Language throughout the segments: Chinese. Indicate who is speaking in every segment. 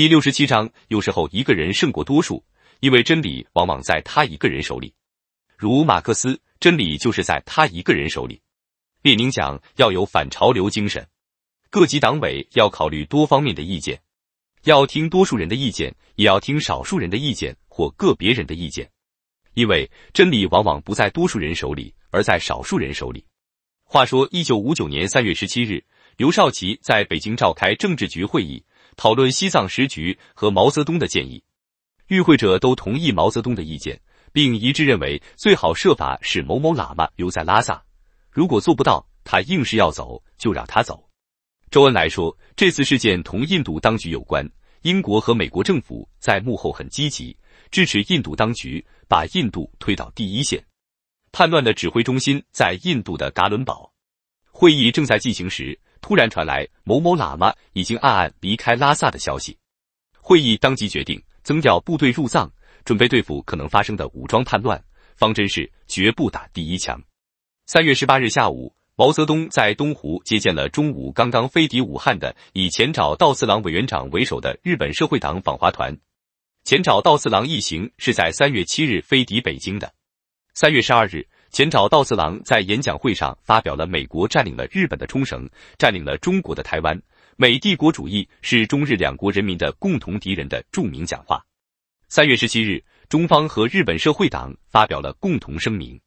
Speaker 1: 第六十七章，有时候一个人胜过多数，因为真理往往在他一个人手里。如马克思，真理就是在他一个人手里。列宁讲要有反潮流精神，各级党委要考虑多方面的意见，要听多数人的意见，也要听少数人的意见或个别人的意见，因为真理往往不在多数人手里，而在少数人手里。话说，一九五九年三月十七日，刘少奇在北京召开政治局会议。讨论西藏时局和毛泽东的建议，与会者都同意毛泽东的意见，并一致认为最好设法使某某喇嘛留在拉萨。如果做不到，他硬是要走，就让他走。周恩来说，这次事件同印度当局有关，英国和美国政府在幕后很积极支持印度当局，把印度推到第一线。叛乱的指挥中心在印度的噶伦堡。会议正在进行时。突然传来某某喇嘛已经暗暗离开拉萨的消息，会议当即决定增调部队入藏，准备对付可能发生的武装叛乱。方针是绝不打第一枪。三月十八日下午，毛泽东在东湖接见了中午刚刚飞抵武汉的以前找道次郎委员长为首的日本社会党访华团。前找道次郎一行是在三月七日飞抵北京的。三月十二日。前沼道次郎在演讲会上发表了“美国占领了日本的冲绳，占领了中国的台湾，美帝国主义是中日两国人民的共同敌人”的著名讲话。三月十七日，中方和日本社会党发表了共同声明。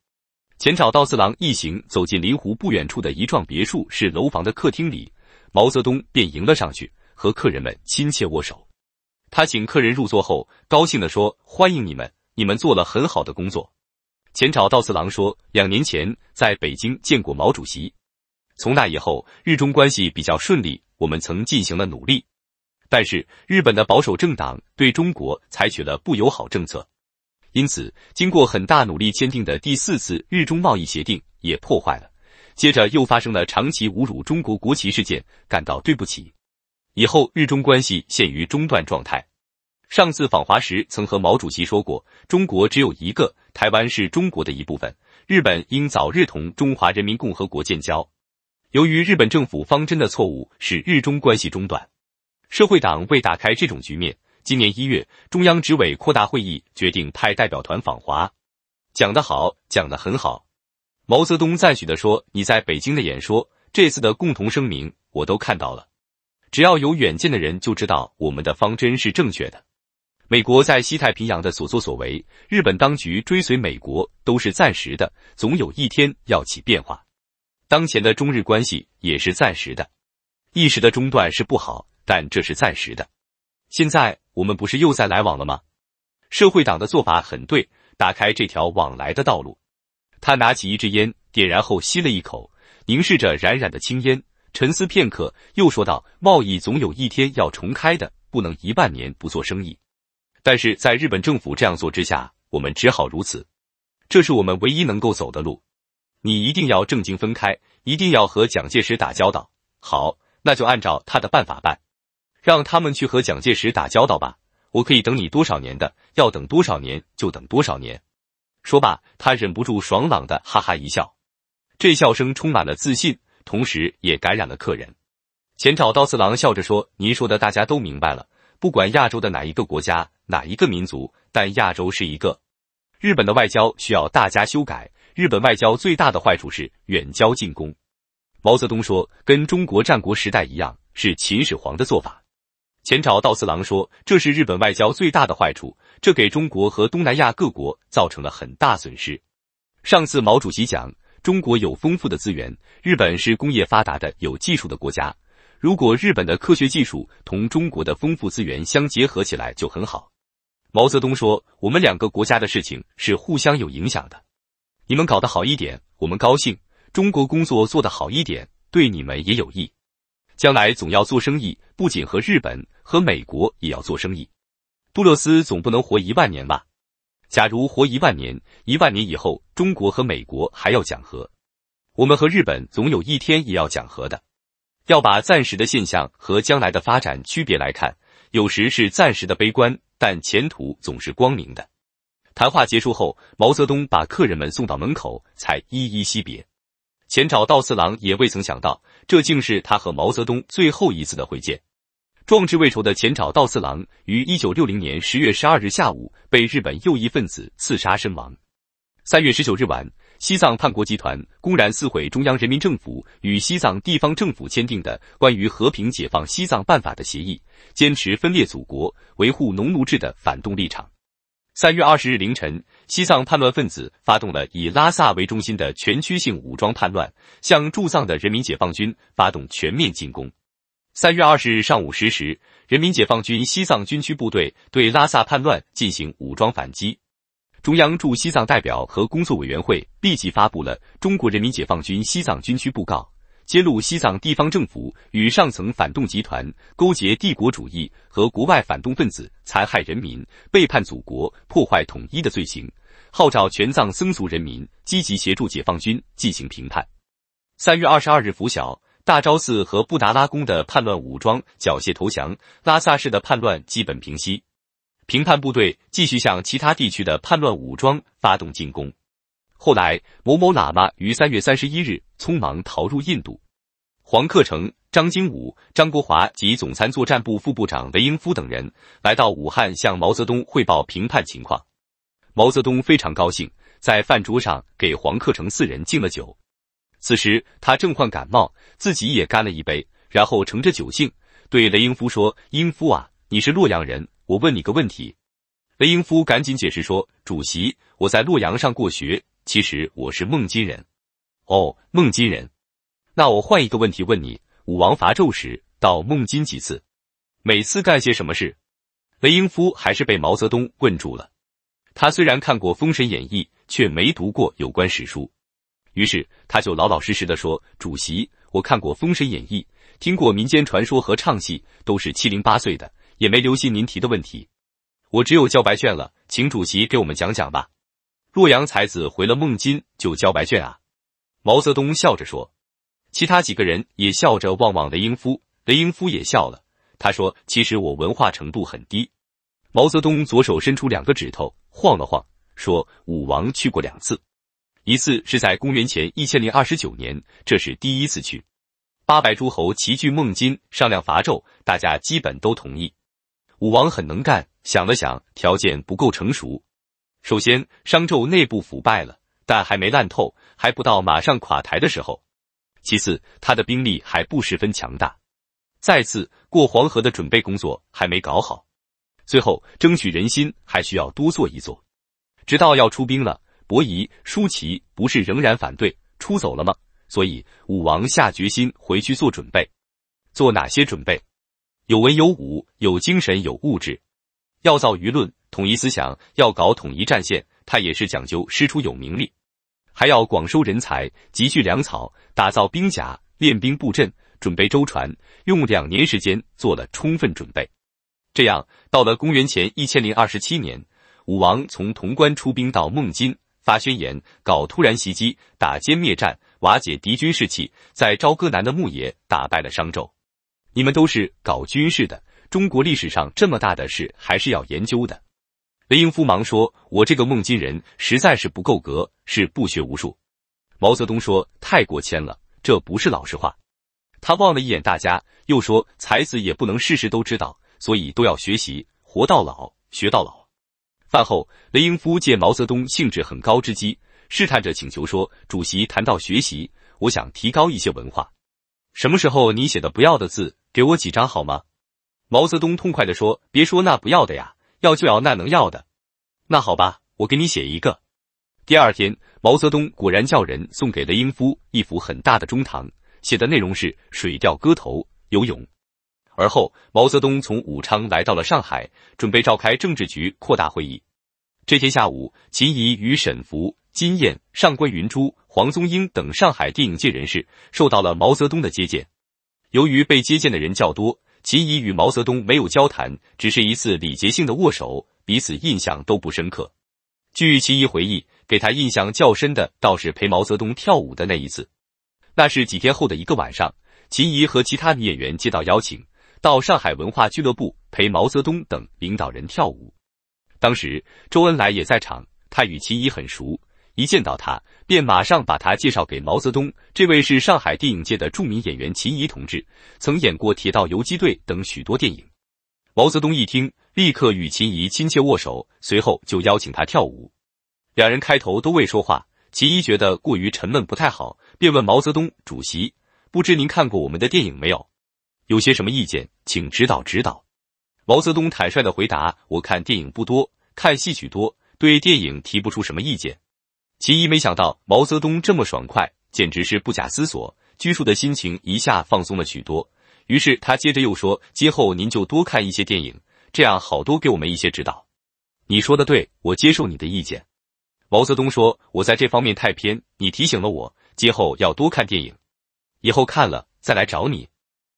Speaker 1: 前沼道次郎一行走进临湖不远处的一幢别墅式楼房的客厅里，毛泽东便迎了上去，和客人们亲切握手。他请客人入座后，高兴地说：“欢迎你们，你们做了很好的工作。”前朝道次郎说，两年前在北京见过毛主席，从那以后日中关系比较顺利，我们曾进行了努力，但是日本的保守政党对中国采取了不友好政策，因此经过很大努力签订的第四次日中贸易协定也破坏了。接着又发生了长期侮辱中国国旗事件，感到对不起。以后日中关系陷于中断状态。上次访华时曾和毛主席说过，中国只有一个。台湾是中国的一部分，日本应早日同中华人民共和国建交。由于日本政府方针的错误，使日中关系中断。社会党为打开这种局面，今年一月，中央执委扩大会议决定派代表团访华。讲得好，讲得很好，毛泽东赞许的说：“你在北京的演说，这次的共同声明，我都看到了。只要有远见的人就知道我们的方针是正确的。”美国在西太平洋的所作所为，日本当局追随美国都是暂时的，总有一天要起变化。当前的中日关系也是暂时的，一时的中断是不好，但这是暂时的。现在我们不是又在来往了吗？社会党的做法很对，打开这条往来的道路。他拿起一支烟，点燃后吸了一口，凝视着冉冉的青烟，沉思片刻，又说道：“贸易总有一天要重开的，不能一万年不做生意。”但是在日本政府这样做之下，我们只好如此，这是我们唯一能够走的路。你一定要正经分开，一定要和蒋介石打交道。好，那就按照他的办法办，让他们去和蒋介石打交道吧。我可以等你多少年的，要等多少年就等多少年。说罢，他忍不住爽朗的哈哈一笑，这笑声充满了自信，同时也感染了客人。前岛刀次郎笑着说：“您说的大家都明白了，不管亚洲的哪一个国家。”哪一个民族？但亚洲是一个。日本的外交需要大家修改。日本外交最大的坏处是远交近攻。毛泽东说，跟中国战国时代一样，是秦始皇的做法。前朝道四郎说，这是日本外交最大的坏处，这给中国和东南亚各国造成了很大损失。上次毛主席讲，中国有丰富的资源，日本是工业发达的有技术的国家。如果日本的科学技术同中国的丰富资源相结合起来，就很好。毛泽东说：“我们两个国家的事情是互相有影响的，你们搞得好一点，我们高兴；中国工作做得好一点，对你们也有益。将来总要做生意，不仅和日本、和美国也要做生意。杜勒斯总不能活一万年吧？假如活一万年，一万年以后，中国和美国还要讲和，我们和日本总有一天也要讲和的。要把暂时的现象和将来的发展区别来看。”有时是暂时的悲观，但前途总是光明的。谈话结束后，毛泽东把客人们送到门口，才依依惜别。前沼道次郎也未曾想到，这竟是他和毛泽东最后一次的会见。壮志未酬的前沼道次郎于一九六零年十月十二日下午被日本右翼分子刺杀身亡。三月十九日晚。西藏叛国集团公然撕毁中央人民政府与西藏地方政府签订的关于和平解放西藏办法的协议，坚持分裂祖国、维护农奴制的反动立场。三月二十日凌晨，西藏叛乱分子发动了以拉萨为中心的全区性武装叛乱，向驻藏的人民解放军发动全面进攻。三月二十日上午十时，人民解放军西藏军区部队对拉萨叛乱进行武装反击。中央驻西藏代表和工作委员会立即发布了中国人民解放军西藏军区布告，揭露西藏地方政府与上层反动集团勾结帝国主义和国外反动分子残害人民、背叛祖国、破坏统一的罪行，号召全藏僧俗人民积极协助解放军进行评判。三月二十二日拂晓，大昭寺和布达拉宫的叛乱武装缴械投降，拉萨市的叛乱基本平息。评判部队继续向其他地区的叛乱武装发动进攻。后来，某某喇嘛于三月三十一日匆忙逃入印度。黄克诚、张经武、张国华及总参作战部副部长雷英夫等人来到武汉，向毛泽东汇报评判情况。毛泽东非常高兴，在饭桌上给黄克诚四人敬了酒。此时他正患感冒，自己也干了一杯，然后乘着酒兴对雷英夫说：“英夫啊。”你是洛阳人，我问你个问题。雷英夫赶紧解释说：“主席，我在洛阳上过学，其实我是孟津人。”哦，孟津人，那我换一个问题问你：武王伐纣时到孟津几次？每次干些什么事？雷英夫还是被毛泽东问住了。他虽然看过《封神演义》，却没读过有关史书，于是他就老老实实的说：“主席，我看过《封神演义》，听过民间传说和唱戏，都是七零八碎的。”也没留心您提的问题，我只有交白卷了，请主席给我们讲讲吧。洛阳才子回了孟津就交白卷啊？毛泽东笑着说，其他几个人也笑着望望雷英夫，雷英夫也笑了。他说：“其实我文化程度很低。”毛泽东左手伸出两个指头晃了晃，说：“武王去过两次，一次是在公元前一千零二十九年，这是第一次去，八百诸侯齐聚孟津商量伐纣，大家基本都同意。”武王很能干，想了想，条件不够成熟。首先，商纣内部腐败了，但还没烂透，还不到马上垮台的时候。其次，他的兵力还不十分强大。再次，过黄河的准备工作还没搞好。最后，争取人心还需要多做一做。直到要出兵了，伯夷、叔齐不是仍然反对出走了吗？所以，武王下决心回去做准备。做哪些准备？有文有武，有精神有物质，要造舆论，统一思想，要搞统一战线。他也是讲究师出有名利，还要广收人才，集聚粮草，打造兵甲，练兵布阵，准备舟船，用两年时间做了充分准备。这样，到了公元前一千零二十七年，武王从潼关出兵到孟津，发宣言，搞突然袭击，打歼灭战，瓦解敌军士气，在朝歌南的牧野打败了商纣。你们都是搞军事的，中国历史上这么大的事还是要研究的。雷英夫忙说：“我这个孟津人实在是不够格，是不学无术。”毛泽东说：“太过谦了，这不是老实话。”他望了一眼大家，又说：“才子也不能事事都知道，所以都要学习，活到老学到老。”饭后，雷英夫借毛泽东兴致很高之机，试探着请求说：“主席谈到学习，我想提高一些文化，什么时候你写的不要的字？”给我几张好吗？毛泽东痛快的说：“别说那不要的呀，要就要那能要的。那好吧，我给你写一个。”第二天，毛泽东果然叫人送给了英夫一幅很大的中堂，写的内容是《水调歌头·游泳》。而后，毛泽东从武昌来到了上海，准备召开政治局扩大会议。这天下午，秦怡与沈福、金燕、上官云珠、黄宗英等上海电影界人士受到了毛泽东的接见。由于被接见的人较多，秦怡与毛泽东没有交谈，只是一次礼节性的握手，彼此印象都不深刻。据秦怡回忆，给她印象较深的倒是陪毛泽东跳舞的那一次。那是几天后的一个晚上，秦怡和其他女演员接到邀请，到上海文化俱乐部陪毛泽东等领导人跳舞。当时周恩来也在场，他与秦怡很熟，一见到他。便马上把他介绍给毛泽东，这位是上海电影界的著名演员秦怡同志，曾演过《铁道游击队》等许多电影。毛泽东一听，立刻与秦怡亲切握手，随后就邀请他跳舞。两人开头都未说话，秦怡觉得过于沉闷不太好，便问毛泽东主席：“不知您看过我们的电影没有？有些什么意见，请指导指导。”毛泽东坦率的回答：“我看电影不多，看戏曲多，对电影提不出什么意见。”秦怡没想到毛泽东这么爽快，简直是不假思索，拘束的心情一下放松了许多。于是他接着又说：“今后您就多看一些电影，这样好多给我们一些指导。”“你说的对，我接受你的意见。”毛泽东说：“我在这方面太偏，你提醒了我，今后要多看电影。以后看了再来找你。”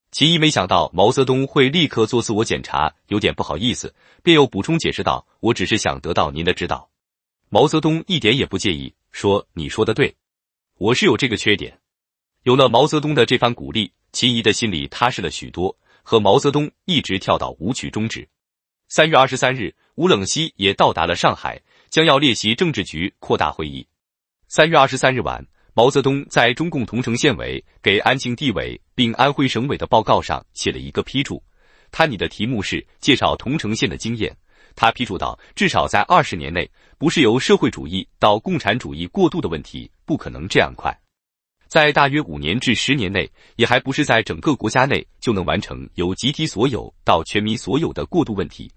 Speaker 1: 秦怡没想到毛泽东会立刻做自我检查，有点不好意思，便又补充解释道：“我只是想得到您的指导。”毛泽东一点也不介意，说：“你说的对，我是有这个缺点。”有了毛泽东的这番鼓励，秦怡的心里踏实了许多，和毛泽东一直跳到舞曲终止。三月二十三日，吴冷西也到达了上海，将要列席政治局扩大会议。三月二十三日晚，毛泽东在中共桐城县委给安庆地委并安徽省委的报告上写了一个批注，他拟的题目是介绍桐城县的经验。他批注道：“至少在二十年内，不是由社会主义到共产主义过渡的问题，不可能这样快。在大约五年至十年内，也还不是在整个国家内就能完成由集体所有到全民所有的过渡问题，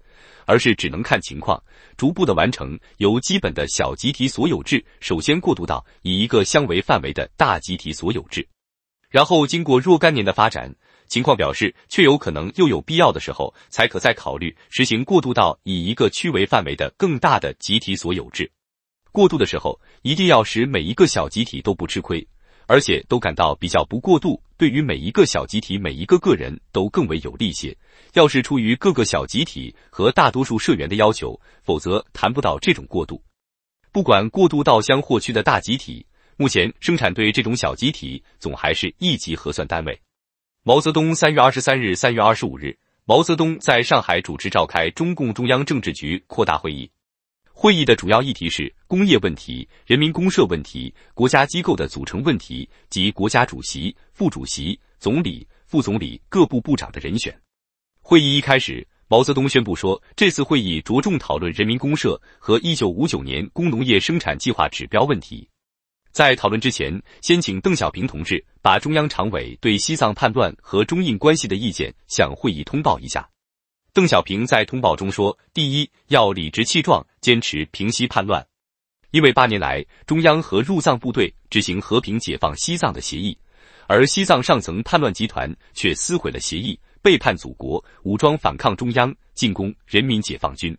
Speaker 1: 而是只能看情况，逐步的完成由基本的小集体所有制，首先过渡到以一个相为范围的大集体所有制，然后经过若干年的发展。”情况表示，确有可能又有必要的时候，才可再考虑实行过渡到以一个区为范围的更大的集体所有制。过渡的时候，一定要使每一个小集体都不吃亏，而且都感到比较不过度，对于每一个小集体每一个个人都更为有利些。要是出于各个小集体和大多数社员的要求，否则谈不到这种过渡。不管过渡到乡或区的大集体，目前生产队这种小集体总还是一级核算单位。毛泽东三月二十三日、三月二十五日，毛泽东在上海主持召开中共中央政治局扩大会议。会议的主要议题是工业问题、人民公社问题、国家机构的组成问题及国家主席、副主席、总理、副总理、各部部长的人选。会议一开始，毛泽东宣布说，这次会议着重讨论人民公社和一九五九年工农业生产计划指标问题。在讨论之前，先请邓小平同志把中央常委对西藏叛乱和中印关系的意见向会议通报一下。邓小平在通报中说：第一，要理直气壮坚持平息叛乱，因为八年来，中央和入藏部队执行和平解放西藏的协议，而西藏上层叛乱集团却撕毁了协议，背叛祖国，武装反抗中央，进攻人民解放军。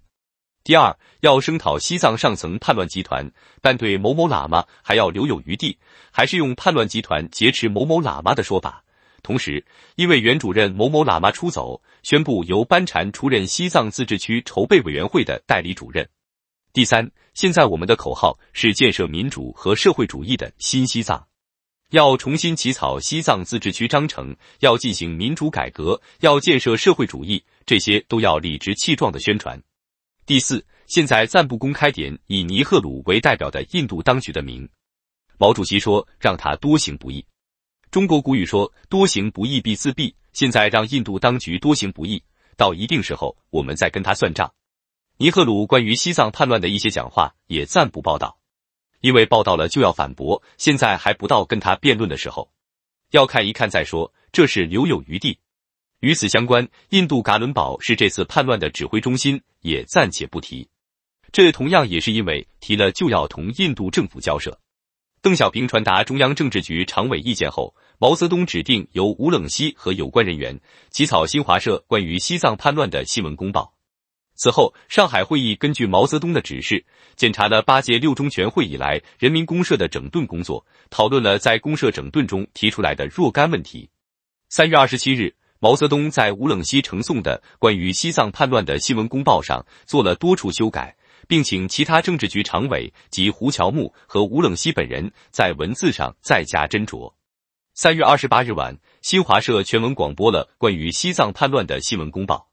Speaker 1: 第二，要声讨西藏上层叛乱集团，但对某某喇嘛还要留有余地，还是用叛乱集团劫持某某喇嘛的说法。同时，因为原主任某某喇嘛出走，宣布由班禅出任西藏自治区筹备委员会的代理主任。第三，现在我们的口号是建设民主和社会主义的新西藏，要重新起草西藏自治区章程，要进行民主改革，要建设社会主义，这些都要理直气壮的宣传。第四，现在暂不公开点以尼赫鲁为代表的印度当局的名。毛主席说，让他多行不义。中国古语说，多行不义必自毙。现在让印度当局多行不义，到一定时候我们再跟他算账。尼赫鲁关于西藏叛乱的一些讲话也暂不报道，因为报道了就要反驳。现在还不到跟他辩论的时候，要看一看再说，这是留有余地。与此相关，印度噶伦堡是这次叛乱的指挥中心，也暂且不提。这同样也是因为提了就要同印度政府交涉。邓小平传达中央政治局常委意见后，毛泽东指定由吴冷西和有关人员起草新华社关于西藏叛乱的新闻公报。此后，上海会议根据毛泽东的指示，检查了八届六中全会以来人民公社的整顿工作，讨论了在公社整顿中提出来的若干问题。三月二十七日。毛泽东在吴冷西呈送的关于西藏叛乱的新闻公报上做了多处修改，并请其他政治局常委及胡乔木和吴冷西本人在文字上再加斟酌。三月二十八日晚，新华社全文广播了关于西藏叛乱的新闻公报。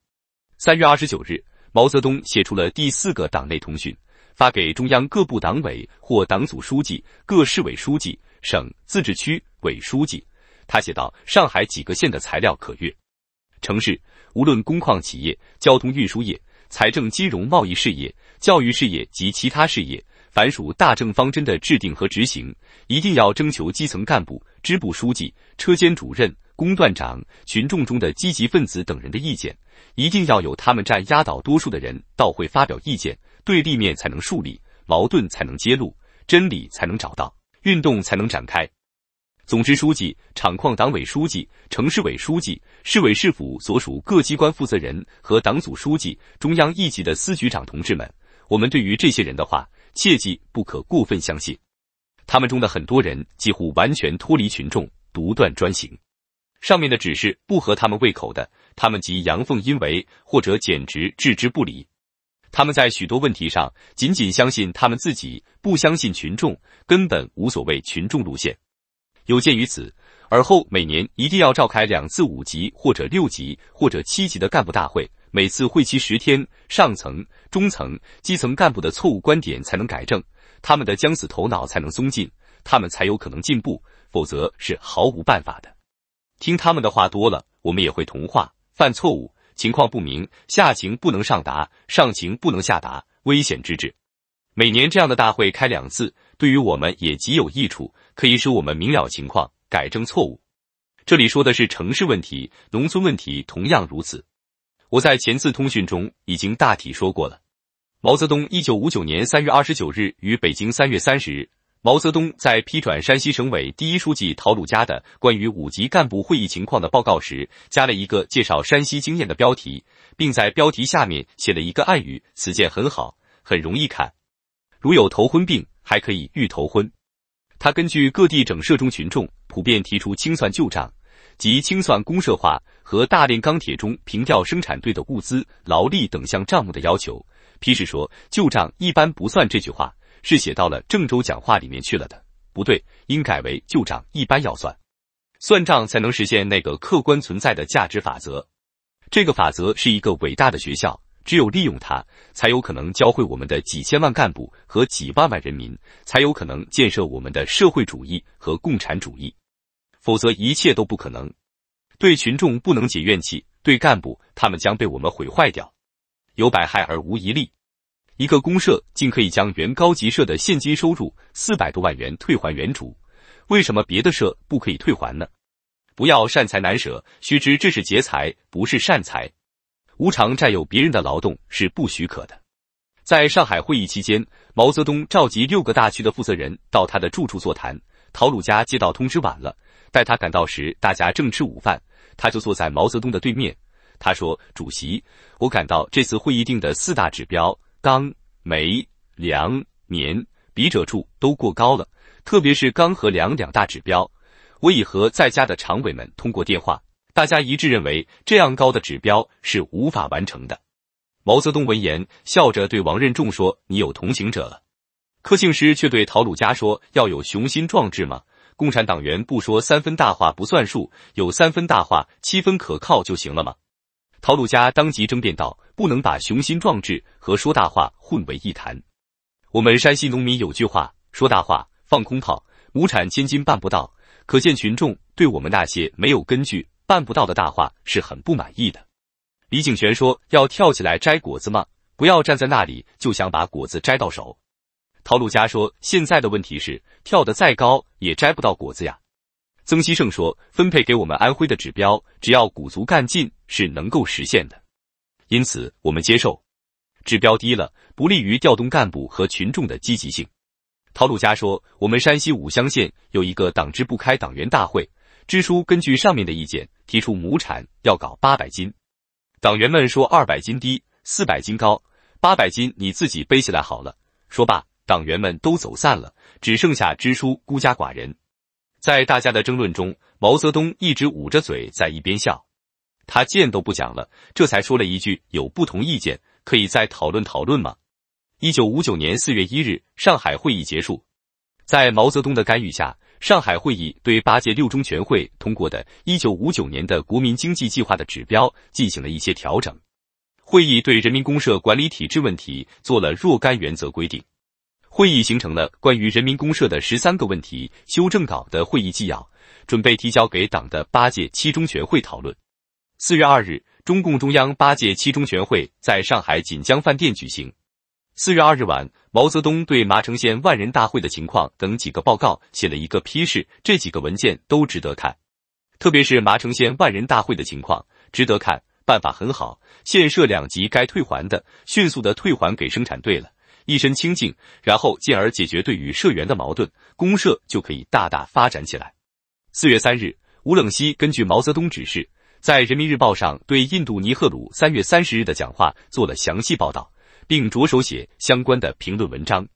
Speaker 1: 三月二十九日，毛泽东写出了第四个党内通讯，发给中央各部党委或党组书记、各市委书记、省、自治区委书记。他写道：“上海几个县的材料可阅。城市无论工矿企业、交通运输业、财政金融贸易事业、教育事业及其他事业，凡属大政方针的制定和执行，一定要征求基层干部、支部书记、车间主任、工段长、群众中的积极分子等人的意见，一定要有他们占压倒多数的人到会发表意见，对立面才能树立，矛盾才能揭露，真理才能找到，运动才能展开。”总支书记、厂矿党委书记、城市委书记、市委、市府所属各机关负责人和党组书记、中央一级的司局长同志们，我们对于这些人的话，切记不可过分相信。他们中的很多人几乎完全脱离群众，独断专行。上面的指示不合他们胃口的，他们即阳奉阴违，或者简直置之不理。他们在许多问题上，仅仅相信他们自己，不相信群众，根本无所谓群众路线。有鉴于此，而后每年一定要召开两次五级或者六级或者七级的干部大会，每次会期十天，上层、中层、基层干部的错误观点才能改正，他们的僵死头脑才能松劲，他们才有可能进步，否则是毫无办法的。听他们的话多了，我们也会同化，犯错误。情况不明，下情不能上达，上情不能下达，危险之至。每年这样的大会开两次，对于我们也极有益处。可以使我们明了情况，改正错误。这里说的是城市问题，农村问题同样如此。我在前次通讯中已经大体说过了。毛泽东一九五九年三月二十九日于北京三月三十日，毛泽东在批转山西省委第一书记陶鲁家的关于五级干部会议情况的报告时，加了一个介绍山西经验的标题，并在标题下面写了一个暗语：“此件很好，很容易看。如有头昏病，还可以预头昏。”他根据各地整社中群众普遍提出清算旧账及清算公社化和大炼钢铁中平调生产队的物资劳力等项账目的要求，批示说：“旧账一般不算。”这句话是写到了郑州讲话里面去了的，不对，应改为“旧账一般要算，算账才能实现那个客观存在的价值法则。这个法则是一个伟大的学校。”只有利用它，才有可能教会我们的几千万干部和几万万人民，才有可能建设我们的社会主义和共产主义。否则，一切都不可能。对群众不能解怨气，对干部，他们将被我们毁坏掉，有百害而无一利。一个公社竟可以将原高级社的现金收入四百多万元退还原主，为什么别的社不可以退还呢？不要善财难舍，须知这是劫财，不是善财。无偿占有别人的劳动是不许可的。在上海会议期间，毛泽东召集六个大区的负责人到他的住处座谈。陶鲁家接到通知晚了，待他赶到时，大家正吃午饭，他就坐在毛泽东的对面。他说：“主席，我感到这次会议定的四大指标——钢、煤、粮、棉，笔者处都过高了，特别是钢和粮两大指标。我已和在家的常委们通过电话。”大家一致认为，这样高的指标是无法完成的。毛泽东闻言，笑着对王任重说：“你有同情者了。”柯庆施却对陶鲁家说：“要有雄心壮志吗？共产党员不说三分大话不算数，有三分大话，七分可靠就行了吗？”陶鲁家当即争辩道：“不能把雄心壮志和说大话混为一谈。我们山西农民有句话：说大话、放空炮，亩产千斤办不到。可见群众对我们那些没有根据。”办不到的大话是很不满意的。李景玄说：“要跳起来摘果子吗？不要站在那里就想把果子摘到手。”陶鲁佳说：“现在的问题是，跳得再高也摘不到果子呀。”曾希圣说：“分配给我们安徽的指标，只要鼓足干劲，是能够实现的。因此，我们接受指标低了，不利于调动干部和群众的积极性。”陶鲁佳说：“我们山西武乡县有一个党支部开党员大会。”支书根据上面的意见，提出亩产要搞八百斤。党员们说二百斤低，四百斤高，八百斤你自己背起来好了。说罢，党员们都走散了，只剩下支书孤家寡人。在大家的争论中，毛泽东一直捂着嘴在一边笑，他见都不讲了，这才说了一句：“有不同意见，可以再讨论讨论吗？”一九五九年四月一日，上海会议结束，在毛泽东的干预下。上海会议对八届六中全会通过的《一九五九年的国民经济计划》的指标进行了一些调整。会议对人民公社管理体制问题做了若干原则规定。会议形成了《关于人民公社的十三个问题》修正稿的会议纪要，准备提交给党的八届七中全会讨论。四月二日，中共中央八届七中全会在上海锦江饭店举行。四月二日晚，毛泽东对麻城县万人大会的情况等几个报告写了一个批示。这几个文件都值得看，特别是麻城县万人大会的情况值得看，办法很好。县社两级该退还的，迅速的退还给生产队了，一身清净。然后进而解决对与社员的矛盾，公社就可以大大发展起来。四月三日，吴冷西根据毛泽东指示，在《人民日报》上对印度尼赫鲁三月三十日的讲话做了详细报道。并着手写相关的评论文章。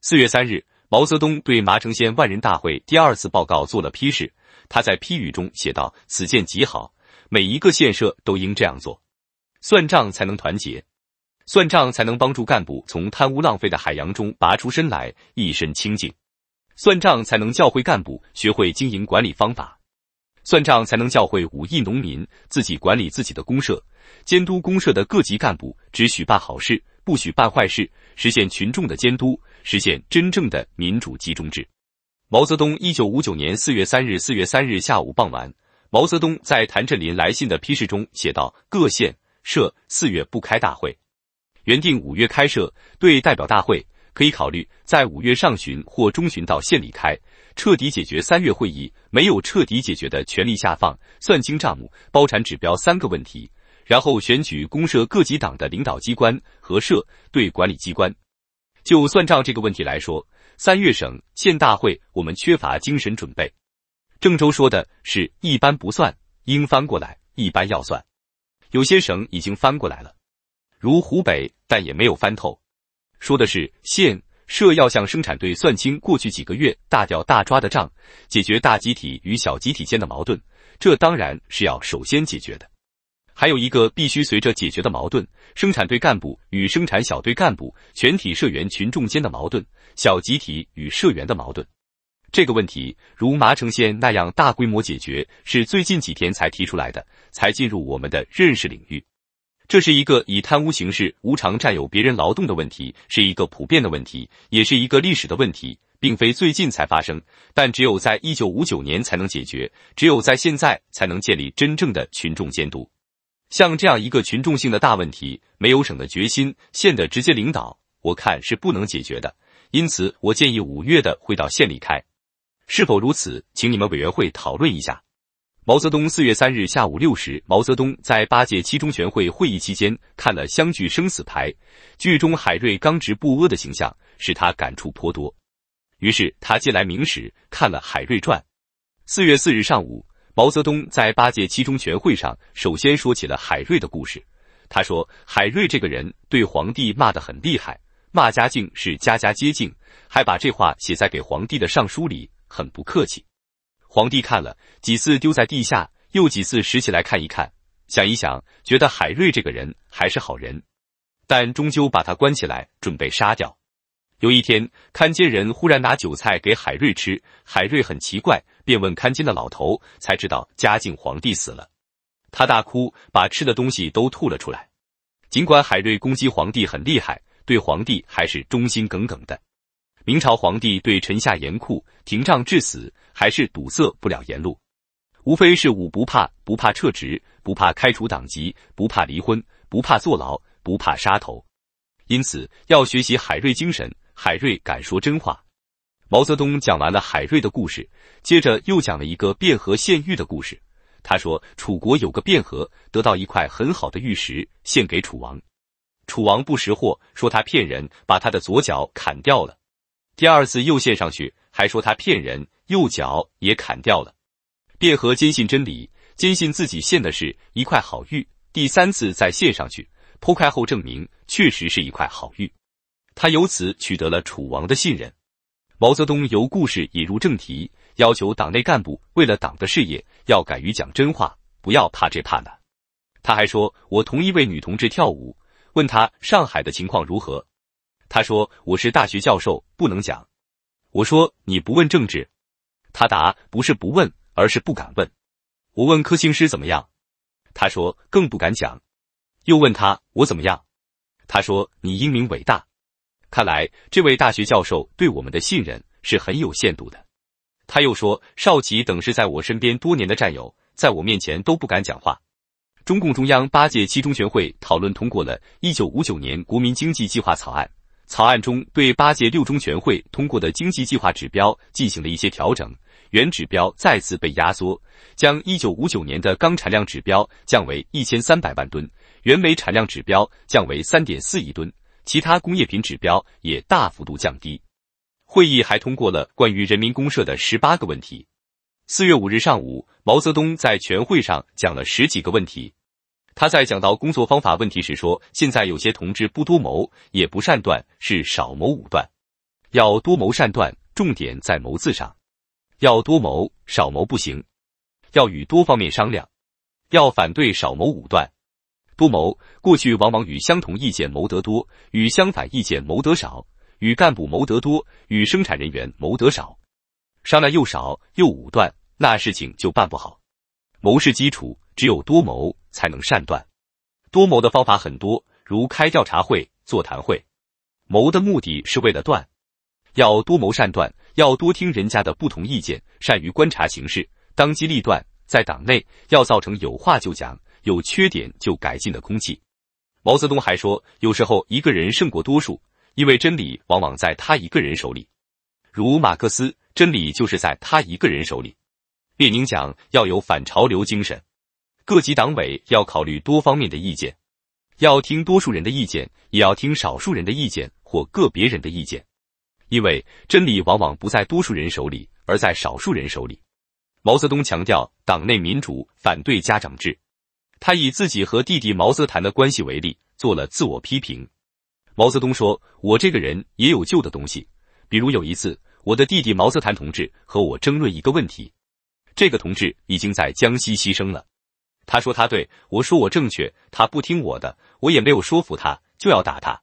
Speaker 1: 四月三日，毛泽东对麻城县万人大会第二次报告做了批示。他在批语中写道：“此件极好，每一个县社都应这样做。算账才能团结，算账才能帮助干部从贪污浪费的海洋中拔出身来，一身清净。”算账才能教会干部学会经营管理方法。算账才能教会五亿农民自己管理自己的公社，监督公社的各级干部只许办好事。”不许办坏事，实现群众的监督，实现真正的民主集中制。毛泽东一九五九年四月三日，四月三日下午傍晚，毛泽东在谭震林来信的批示中写道：各县设四月不开大会，原定五月开设对代表大会，可以考虑在五月上旬或中旬到县里开，彻底解决三月会议没有彻底解决的权力下放、算清账目、包产指标三个问题。然后选举公社各级党的领导机关和社对管理机关。就算账这个问题来说，三月省县大会我们缺乏精神准备。郑州说的是，一般不算，应翻过来，一般要算。有些省已经翻过来了，如湖北，但也没有翻透。说的是县社要向生产队算清过去几个月大调大抓的账，解决大集体与小集体间的矛盾，这当然是要首先解决的。还有一个必须随着解决的矛盾，生产队干部与生产小队干部、全体社员群众间的矛盾，小集体与社员的矛盾。这个问题如麻城县那样大规模解决，是最近几天才提出来的，才进入我们的认识领域。这是一个以贪污形式无偿占有别人劳动的问题，是一个普遍的问题，也是一个历史的问题，并非最近才发生。但只有在一九五九年才能解决，只有在现在才能建立真正的群众监督。像这样一个群众性的大问题，没有省的决心，县的直接领导，我看是不能解决的。因此，我建议五月的会到县里开。是否如此，请你们委员会讨论一下。毛泽东四月三日下午六时，毛泽东在八届七中全会会议期间看了《相聚生死牌》，剧中海瑞刚直不阿的形象使他感触颇多，于是他借来明史看了《海瑞传》。四月四日上午。毛泽东在八届七中全会上首先说起了海瑞的故事。他说：“海瑞这个人对皇帝骂得很厉害，骂嘉靖是家家皆敬，还把这话写在给皇帝的上书里，很不客气。”皇帝看了几次丢在地下，又几次拾起来看一看，想一想，觉得海瑞这个人还是好人，但终究把他关起来，准备杀掉。有一天，看监人忽然拿韭菜给海瑞吃，海瑞很奇怪。便问看金的老头，才知道嘉靖皇帝死了，他大哭，把吃的东西都吐了出来。尽管海瑞攻击皇帝很厉害，对皇帝还是忠心耿耿的。明朝皇帝对臣下严酷，廷杖致死，还是堵塞不了言路，无非是武不怕：不怕撤职，不怕开除党籍，不怕离婚，不怕坐牢，不怕杀头。因此，要学习海瑞精神，海瑞敢说真话。毛泽东讲完了海瑞的故事，接着又讲了一个卞和献玉的故事。他说，楚国有个卞和，得到一块很好的玉石，献给楚王。楚王不识货，说他骗人，把他的左脚砍掉了。第二次又献上去，还说他骗人，右脚也砍掉了。卞和坚信真理，坚信自己献的是一块好玉。第三次再献上去，剖开后证明确实是一块好玉。他由此取得了楚王的信任。毛泽东由故事引入正题，要求党内干部为了党的事业要敢于讲真话，不要怕这怕那。他还说：“我同一位女同志跳舞，问她上海的情况如何，她说我是大学教授，不能讲。我说你不问政治，他答不是不问，而是不敢问。我问柯兴师怎么样，他说更不敢讲。又问他我怎么样，他说你英明伟大。”看来，这位大学教授对我们的信任是很有限度的。他又说：“少奇等是在我身边多年的战友，在我面前都不敢讲话。”中共中央八届七中全会讨论通过了《一九五九年国民经济计划草案》，草案中对八届六中全会通过的经济计划指标进行了一些调整，原指标再次被压缩，将一九五九年的钢产量指标降为一千三百万吨，原煤产量指标降为三点四亿吨。其他工业品指标也大幅度降低。会议还通过了关于人民公社的十八个问题。四月五日上午，毛泽东在全会上讲了十几个问题。他在讲到工作方法问题时说：“现在有些同志不多谋，也不善断，是少谋武断。要多谋善断，重点在谋字上。要多谋，少谋不行。要与多方面商量，要反对少谋武断。”多谋，过去往往与相同意见谋得多，与相反意见谋得少，与干部谋得多，与生产人员谋得少，商量又少又武断，那事情就办不好。谋是基础，只有多谋才能善断。多谋的方法很多，如开调查会、座谈会。谋的目的是为了断，要多谋善断，要多听人家的不同意见，善于观察形势，当机立断。在党内要造成有话就讲。有缺点就改进的空气。毛泽东还说，有时候一个人胜过多数，因为真理往往在他一个人手里，如马克思，真理就是在他一个人手里。列宁讲要有反潮流精神，各级党委要考虑多方面的意见，要听多数人的意见，也要听少数人的意见或个别人的意见，因为真理往往不在多数人手里，而在少数人手里。毛泽东强调党内民主，反对家长制。他以自己和弟弟毛泽覃的关系为例，做了自我批评。毛泽东说：“我这个人也有旧的东西，比如有一次，我的弟弟毛泽覃同志和我争论一个问题，这个同志已经在江西牺牲了。他说他对我说我正确，他不听我的，我也没有说服他，就要打他。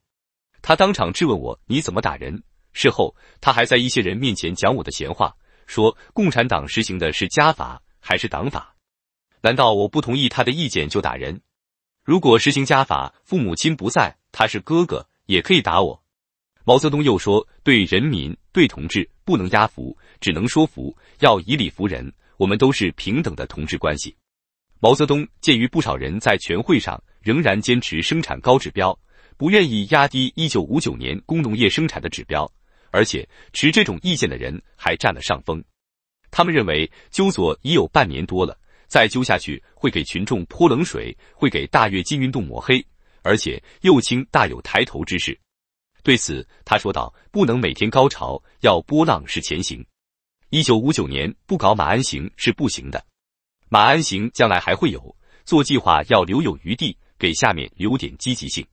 Speaker 1: 他当场质问我你怎么打人？事后他还在一些人面前讲我的闲话，说共产党实行的是家法还是党法？”难道我不同意他的意见就打人？如果实行家法，父母亲不在，他是哥哥也可以打我。毛泽东又说：“对人民、对同志不能压服，只能说服，要以理服人。我们都是平等的同志关系。”毛泽东鉴于不少人在全会上仍然坚持生产高指标，不愿意压低一九五九年工农业生产的指标，而且持这种意见的人还占了上风，他们认为纠左已有半年多了。再揪下去会给群众泼冷水，会给大跃进运动抹黑，而且右倾大有抬头之势。对此，他说道：“不能每天高潮，要波浪式前行。一九五九年不搞马鞍形是不行的，马鞍形将来还会有。做计划要留有余地，给下面留点积极性。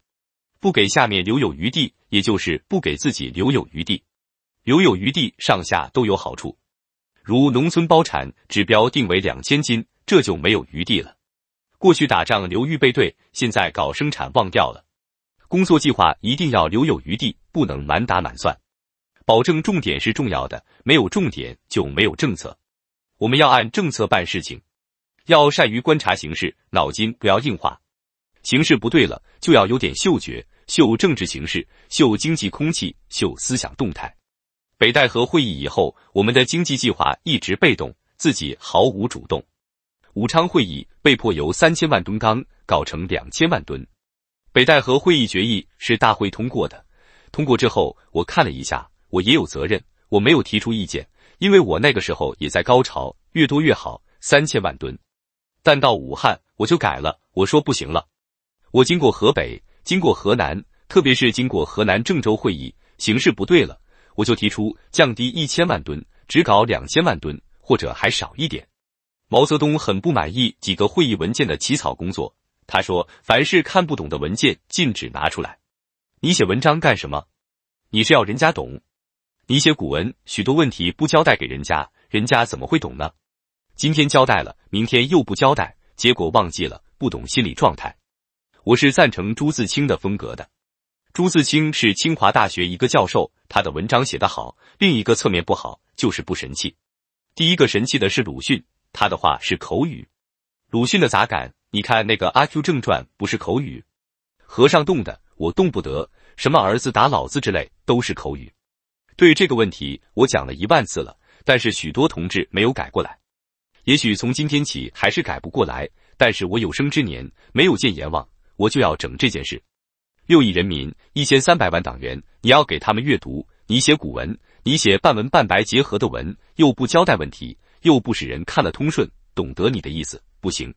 Speaker 1: 不给下面留有余地，也就是不给自己留有余地。留有余地，上下都有好处。如农村包产指标定为两千斤。”这就没有余地了。过去打仗留预备队，现在搞生产忘掉了。工作计划一定要留有余地，不能满打满算。保证重点是重要的，没有重点就没有政策。我们要按政策办事情，要善于观察形势，脑筋不要硬化。形势不对了，就要有点嗅觉，嗅政治形势，嗅经济空气，嗅思想动态。北戴河会议以后，我们的经济计划一直被动，自己毫无主动。武昌会议被迫由三千万吨钢搞成两千万吨。北戴河会议决议是大会通过的，通过之后，我看了一下，我也有责任，我没有提出意见，因为我那个时候也在高潮，越多越好，三千万吨。但到武汉我就改了，我说不行了。我经过河北，经过河南，特别是经过河南郑州会议，形势不对了，我就提出降低一千万吨，只搞两千万吨，或者还少一点。毛泽东很不满意几个会议文件的起草工作。他说：“凡是看不懂的文件，禁止拿出来。你写文章干什么？你是要人家懂？你写古文，许多问题不交代给人家，人家怎么会懂呢？今天交代了，明天又不交代，结果忘记了。不懂心理状态。我是赞成朱自清的风格的。朱自清是清华大学一个教授，他的文章写得好。另一个侧面不好，就是不神气。第一个神气的是鲁迅。”他的话是口语，鲁迅的杂感，你看那个《阿 Q 正传》不是口语，和尚动的我动不得，什么儿子打老子之类都是口语。对这个问题，我讲了一万次了，但是许多同志没有改过来，也许从今天起还是改不过来。但是我有生之年没有见阎王，我就要整这件事。六亿人民，一千三百万党员，你要给他们阅读，你写古文，你写半文半白结合的文，又不交代问题。又不使人看了通顺，懂得你的意思，不行。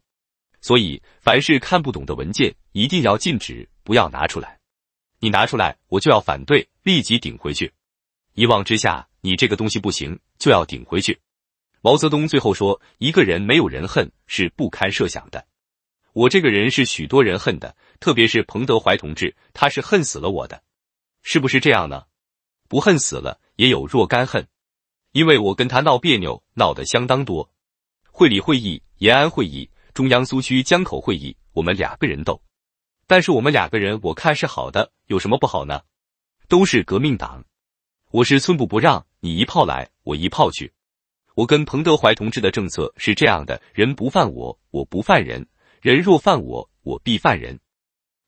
Speaker 1: 所以，凡是看不懂的文件，一定要禁止，不要拿出来。你拿出来，我就要反对，立即顶回去。一望之下，你这个东西不行，就要顶回去。毛泽东最后说：“一个人没有人恨是不堪设想的。我这个人是许多人恨的，特别是彭德怀同志，他是恨死了我的。是不是这样呢？不恨死了，也有若干恨。”因为我跟他闹别扭，闹得相当多，会理会议、延安会议、中央苏区江口会议，我们两个人斗。但是我们两个人，我看是好的，有什么不好呢？都是革命党，我是寸步不让，你一炮来，我一炮去。我跟彭德怀同志的政策是这样的：人不犯我，我不犯人；人若犯我，我必犯人。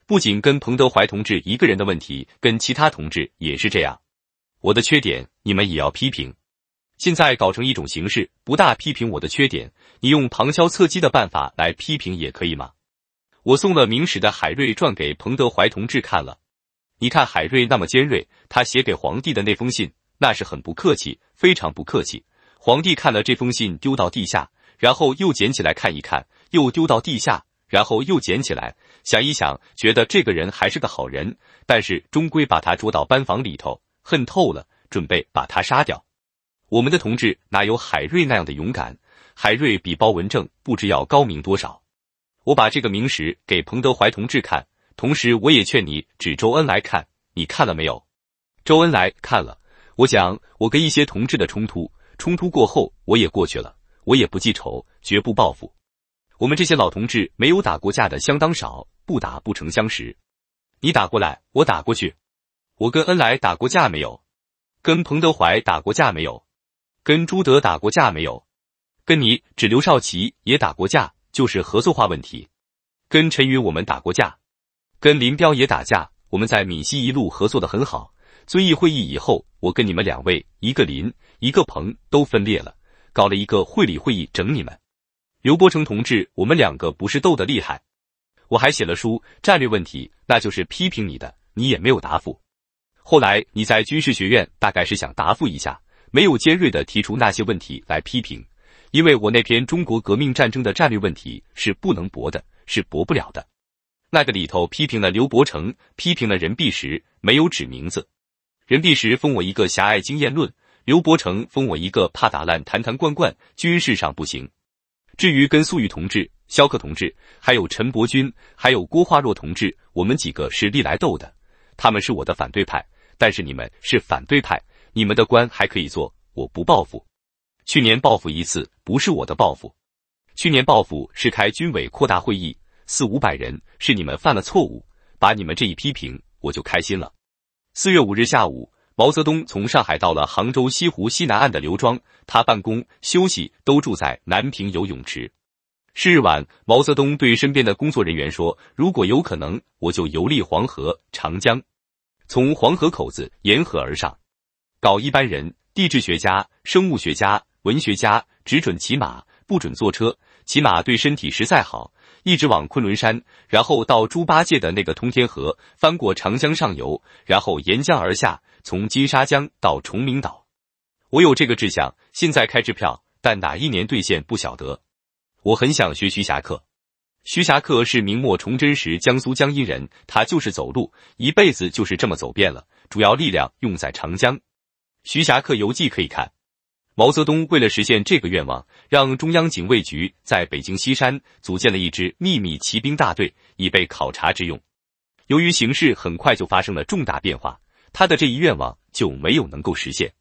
Speaker 1: 不仅跟彭德怀同志一个人的问题，跟其他同志也是这样。我的缺点，你们也要批评。现在搞成一种形式，不大批评我的缺点，你用旁敲侧击的办法来批评也可以吗？我送了《明史》的《海瑞传》给彭德怀同志看了，你看海瑞那么尖锐，他写给皇帝的那封信，那是很不客气，非常不客气。皇帝看了这封信，丢到地下，然后又捡起来看一看，又丢到地下，然后又捡起来想一想，觉得这个人还是个好人，但是终归把他捉到班房里头，恨透了，准备把他杀掉。我们的同志哪有海瑞那样的勇敢？海瑞比包文正不知要高明多少。我把这个明实给彭德怀同志看，同时我也劝你指周恩来看。你看了没有？周恩来看了。我想我跟一些同志的冲突，冲突过后我也过去了，我也不记仇，绝不报复。我们这些老同志没有打过架的相当少，不打不成相识。你打过来，我打过去。我跟恩来打过架没有？跟彭德怀打过架没有？跟朱德打过架没有？跟你指刘少奇也打过架，就是合作化问题。跟陈云我们打过架，跟林彪也打架。我们在闽西一路合作的很好。遵义会议以后，我跟你们两位一个林一个彭都分裂了，搞了一个会理会议整你们。刘伯承同志，我们两个不是斗的厉害。我还写了书战略问题，那就是批评你的，你也没有答复。后来你在军事学院大概是想答复一下。没有尖锐的提出那些问题来批评，因为我那篇《中国革命战争的战略问题》是不能驳的，是驳不了的。那个里头批评了刘伯承，批评了任弼时，没有指名字。任弼时封我一个狭隘经验论，刘伯承封我一个怕打烂坛坛罐罐，军事上不行。至于跟粟裕同志、萧克同志，还有陈伯钧，还有郭化若同志，我们几个是历来斗的，他们是我的反对派，但是你们是反对派。你们的官还可以做，我不报复。去年报复一次不是我的报复，去年报复是开军委扩大会议，四五百人，是你们犯了错误，把你们这一批评，我就开心了。四月五日下午，毛泽东从上海到了杭州西湖西南岸的刘庄，他办公休息都住在南平游泳池。是日晚，毛泽东对身边的工作人员说：“如果有可能，我就游历黄河、长江，从黄河口子沿河而上。”搞一般人，地质学家、生物学家、文学家只准骑马，不准坐车。骑马对身体实在好，一直往昆仑山，然后到猪八戒的那个通天河，翻过长江上游，然后沿江而下，从金沙江到崇明岛。我有这个志向，现在开支票，但哪一年兑现不晓得。我很想学徐霞客。徐霞客是明末崇祯时江苏江阴人，他就是走路，一辈子就是这么走遍了，主要力量用在长江。《徐霞客游记》可以看。毛泽东为了实现这个愿望，让中央警卫局在北京西山组建了一支秘密骑兵大队，以备考察之用。由于形势很快就发生了重大变化，他的这一愿望就没有能够实现。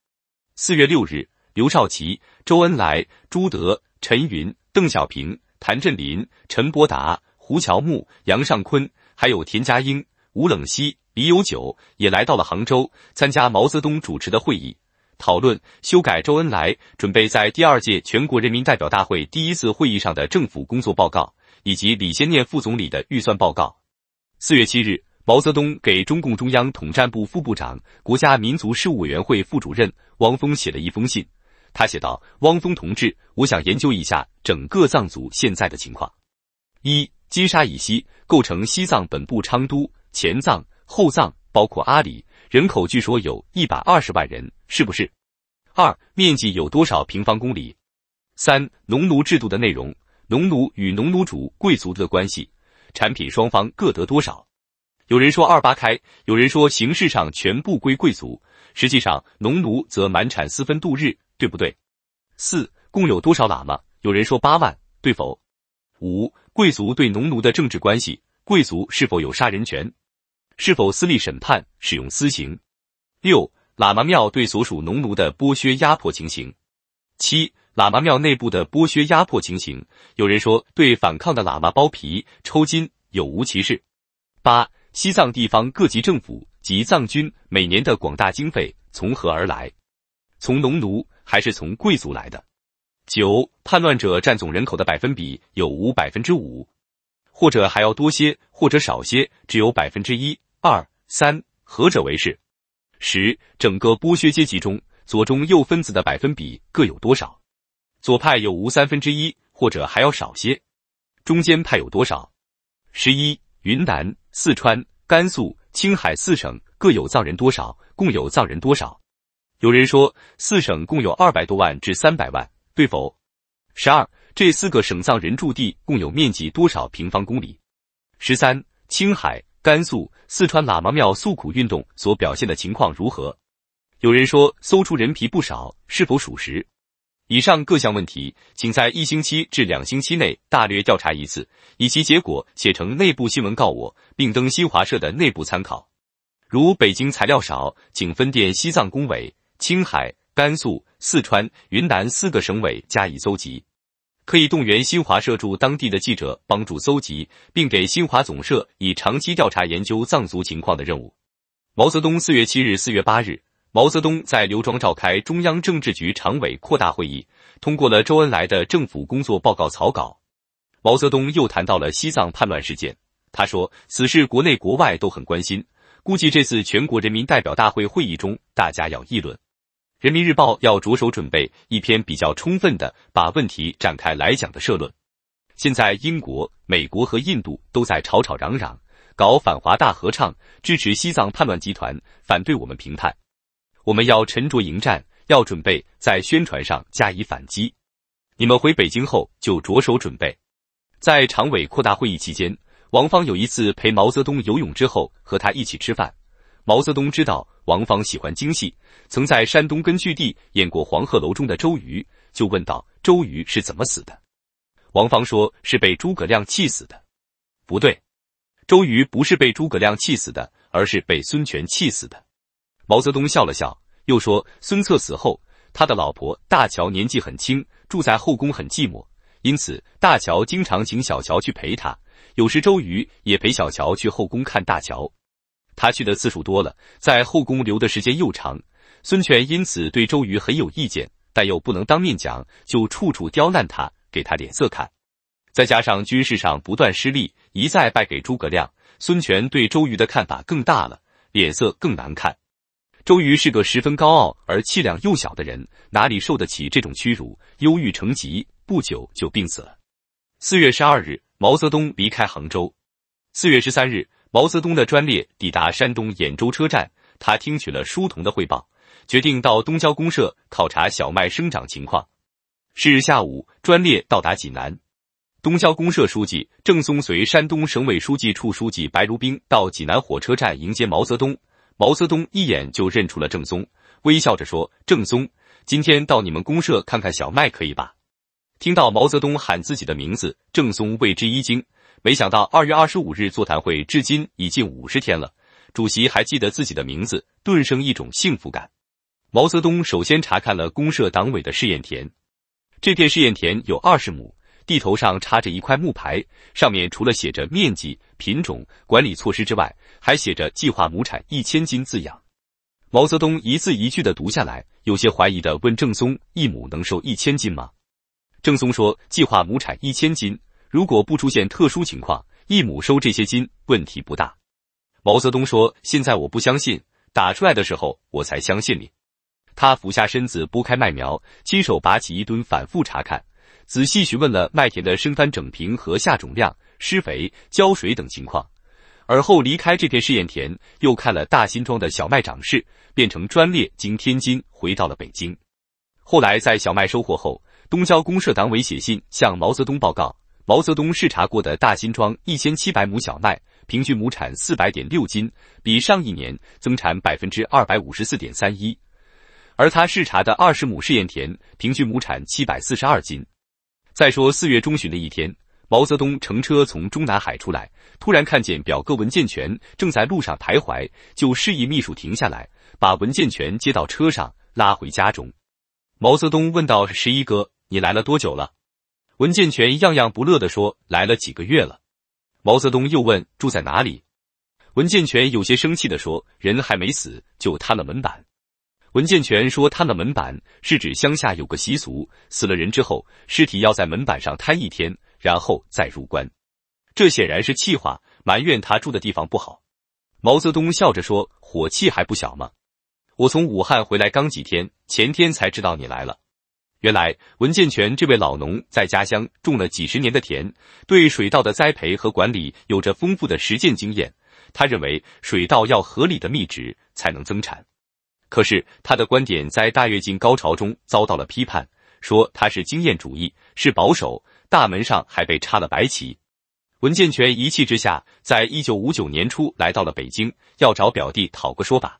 Speaker 1: 四月六日，刘少奇、周恩来、朱德、陈云、邓小平、谭震林、陈伯达、胡乔木、杨尚昆，还有田家英、吴冷西。李有九也来到了杭州，参加毛泽东主持的会议，讨论修改周恩来准备在第二届全国人民代表大会第一次会议上的政府工作报告，以及李先念副总理的预算报告。四月七日，毛泽东给中共中央统战部副部长、国家民族事务委员会副主任汪峰写了一封信，他写道：“汪峰同志，我想研究一下整个藏族现在的情况。一，金沙以西构成西藏本部，昌都、前藏。”后藏包括阿里，人口据说有一百二十万人，是不是？二面积有多少平方公里？三农奴制度的内容，农奴与农奴主贵族的关系，产品双方各得多少？有人说二八开，有人说形式上全部归贵族，实际上农奴则满产私分度日，对不对？四共有多少喇嘛？有人说八万，对否？五贵族对农奴的政治关系，贵族是否有杀人权？是否私立审判，使用私刑？六、喇嘛庙对所属农奴的剥削压迫情形。七、喇嘛庙内部的剥削压迫情形。有人说对反抗的喇嘛剥皮抽筋，有无歧视；八、西藏地方各级政府及藏军每年的广大经费从何而来？从农奴还是从贵族来的？九、叛乱者占总人口的百分比有无百分之五，或者还要多些，或者少些，只有百分之一？二三何者为是？十整个剥削阶级中，左中右分子的百分比各有多少？左派有无三分之一，或者还要少些？中间派有多少？十一云南、四川、甘肃、青海四省各有藏人多少？共有藏人多少？有人说四省共有二百多万至三百万，对否？十二这四个省藏人驻地共有面积多少平方公里？十三青海。甘肃、四川喇嘛庙诉苦运动所表现的情况如何？有人说搜出人皮不少，是否属实？以上各项问题，请在一星期至两星期内大略调查一次，以及结果写成内部新闻告我，并登新华社的内部参考。如北京材料少，请分店西藏工委、青海、甘肃、四川、云南四个省委加以搜集。可以动员新华社驻当地的记者帮助搜集，并给新华总社以长期调查研究藏族情况的任务。毛泽东四月七日、四月八日，毛泽东在刘庄召开中央政治局常委扩大会议，通过了周恩来的政府工作报告草稿。毛泽东又谈到了西藏叛乱事件，他说：“此事国内国外都很关心，估计这次全国人民代表大会会议中，大家要议论。”人民日报要着手准备一篇比较充分的，把问题展开来讲的社论。现在英国、美国和印度都在吵吵嚷嚷，搞反华大合唱，支持西藏叛乱集团，反对我们平叛。我们要沉着迎战，要准备在宣传上加以反击。你们回北京后就着手准备。在常委扩大会议期间，王芳有一次陪毛泽东游泳之后，和他一起吃饭。毛泽东知道。王芳喜欢京戏，曾在山东根据地演过《黄鹤楼》中的周瑜，就问道：“周瑜是怎么死的？”王芳说：“是被诸葛亮气死的。”不对，周瑜不是被诸葛亮气死的，而是被孙权气死的。毛泽东笑了笑，又说：“孙策死后，他的老婆大乔年纪很轻，住在后宫很寂寞，因此大乔经常请小乔去陪他，有时周瑜也陪小乔去后宫看大乔。”他去的次数多了，在后宫留的时间又长，孙权因此对周瑜很有意见，但又不能当面讲，就处处刁难他，给他脸色看。再加上军事上不断失利，一再败给诸葛亮，孙权对周瑜的看法更大了，脸色更难看。周瑜是个十分高傲而气量又小的人，哪里受得起这种屈辱？忧郁成疾，不久就病死了。四月十二日，毛泽东离开杭州。四月十三日。毛泽东的专列抵达山东兖州车站，他听取了书童的汇报，决定到东郊公社考察小麦生长情况。是日下午，专列到达济南。东郊公社书记郑松随山东省委书记处书记白如冰到济南火车站迎接毛泽东。毛泽东一眼就认出了郑松，微笑着说：“郑松，今天到你们公社看看小麦可以吧？”听到毛泽东喊自己的名字，郑松为之一惊。没想到二月二十五日座谈会至今已近五十天了，主席还记得自己的名字，顿生一种幸福感。毛泽东首先查看了公社党委的试验田，这片试验田有二十亩，地头上插着一块木牌，上面除了写着面积、品种、管理措施之外，还写着计划亩产一千斤字样。毛泽东一字一句的读下来，有些怀疑的问郑松：“一亩能收一千斤吗？”郑松说：“计划亩产一千斤。”如果不出现特殊情况，一亩收这些斤问题不大。毛泽东说：“现在我不相信，打出来的时候我才相信你。”他俯下身子，拨开麦苗，亲手拔起一吨，反复查看，仔细询问了麦田的深翻整平和下种量、施肥、浇水等情况，而后离开这片试验田，又看了大新庄的小麦长势，变成专列经天津回到了北京。后来，在小麦收获后，东郊公社党委写信向毛泽东报告。毛泽东视察过的大辛庄一千七百亩小麦平均亩产四百点六斤，比上一年增产百分之二百五十四点三一。而他视察的二十亩试验田平均亩产七百四十二斤。再说四月中旬的一天，毛泽东乘车从中南海出来，突然看见表哥文建全正在路上徘徊，就示意秘书停下来，把文建全接到车上拉回家中。毛泽东问道：“十一哥，你来了多久了？”文建全样样不乐地说：“来了几个月了。”毛泽东又问：“住在哪里？”文建全有些生气的说：“人还没死，就塌了门板。”文建全说：“摊了门板是指乡下有个习俗，死了人之后，尸体要在门板上摊一天，然后再入棺。”这显然是气话，埋怨他住的地方不好。毛泽东笑着说：“火气还不小吗？我从武汉回来刚几天，前天才知道你来了。”原来文建全这位老农在家乡种了几十年的田，对水稻的栽培和管理有着丰富的实践经验。他认为水稻要合理的密植才能增产。可是他的观点在大跃进高潮中遭到了批判，说他是经验主义，是保守。大门上还被插了白旗。文建全一气之下，在一九五九年初来到了北京，要找表弟讨个说法。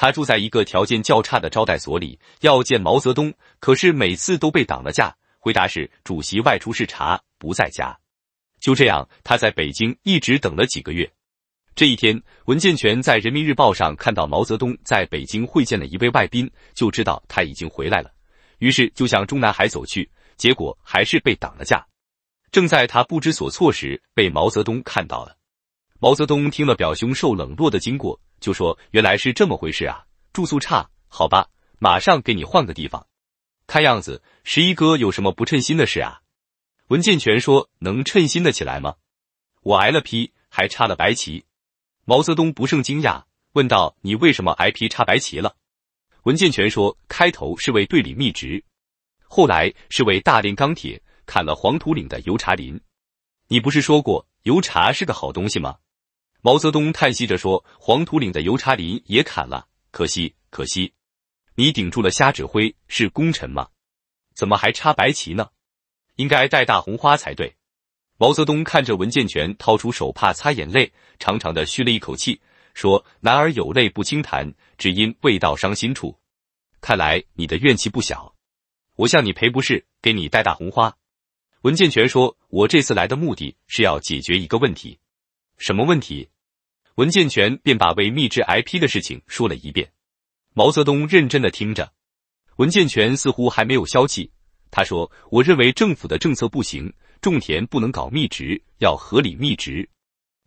Speaker 1: 他住在一个条件较差的招待所里，要见毛泽东，可是每次都被挡了架。回答是：“主席外出视察，不在家。”就这样，他在北京一直等了几个月。这一天，文建全在《人民日报》上看到毛泽东在北京会见了一位外宾，就知道他已经回来了，于是就向中南海走去，结果还是被挡了架。正在他不知所措时，被毛泽东看到了。毛泽东听了表兄受冷落的经过。就说原来是这么回事啊，住宿差，好吧，马上给你换个地方。看样子十一哥有什么不称心的事啊？文建全说能称心的起来吗？我挨了批，还差了白旗。毛泽东不胜惊讶，问道：“你为什么挨批差白旗了？”文建全说：“开头是为队里觅职，后来是为大炼钢铁，砍了黄土岭的油茶林。你不是说过油茶是个好东西吗？”毛泽东叹息着说：“黄土岭的油茶林也砍了，可惜，可惜。你顶住了瞎指挥，是功臣吗？怎么还插白旗呢？应该戴大红花才对。”毛泽东看着文建全，掏出手帕擦眼泪，长长的吁了一口气，说：“男儿有泪不轻弹，只因未到伤心处。看来你的怨气不小，我向你赔不是，给你戴大红花。”文建全说：“我这次来的目的是要解决一个问题。”什么问题？文建全便把为密植挨批的事情说了一遍。毛泽东认真的听着。文建全似乎还没有消气，他说：“我认为政府的政策不行，种田不能搞密植，要合理密植。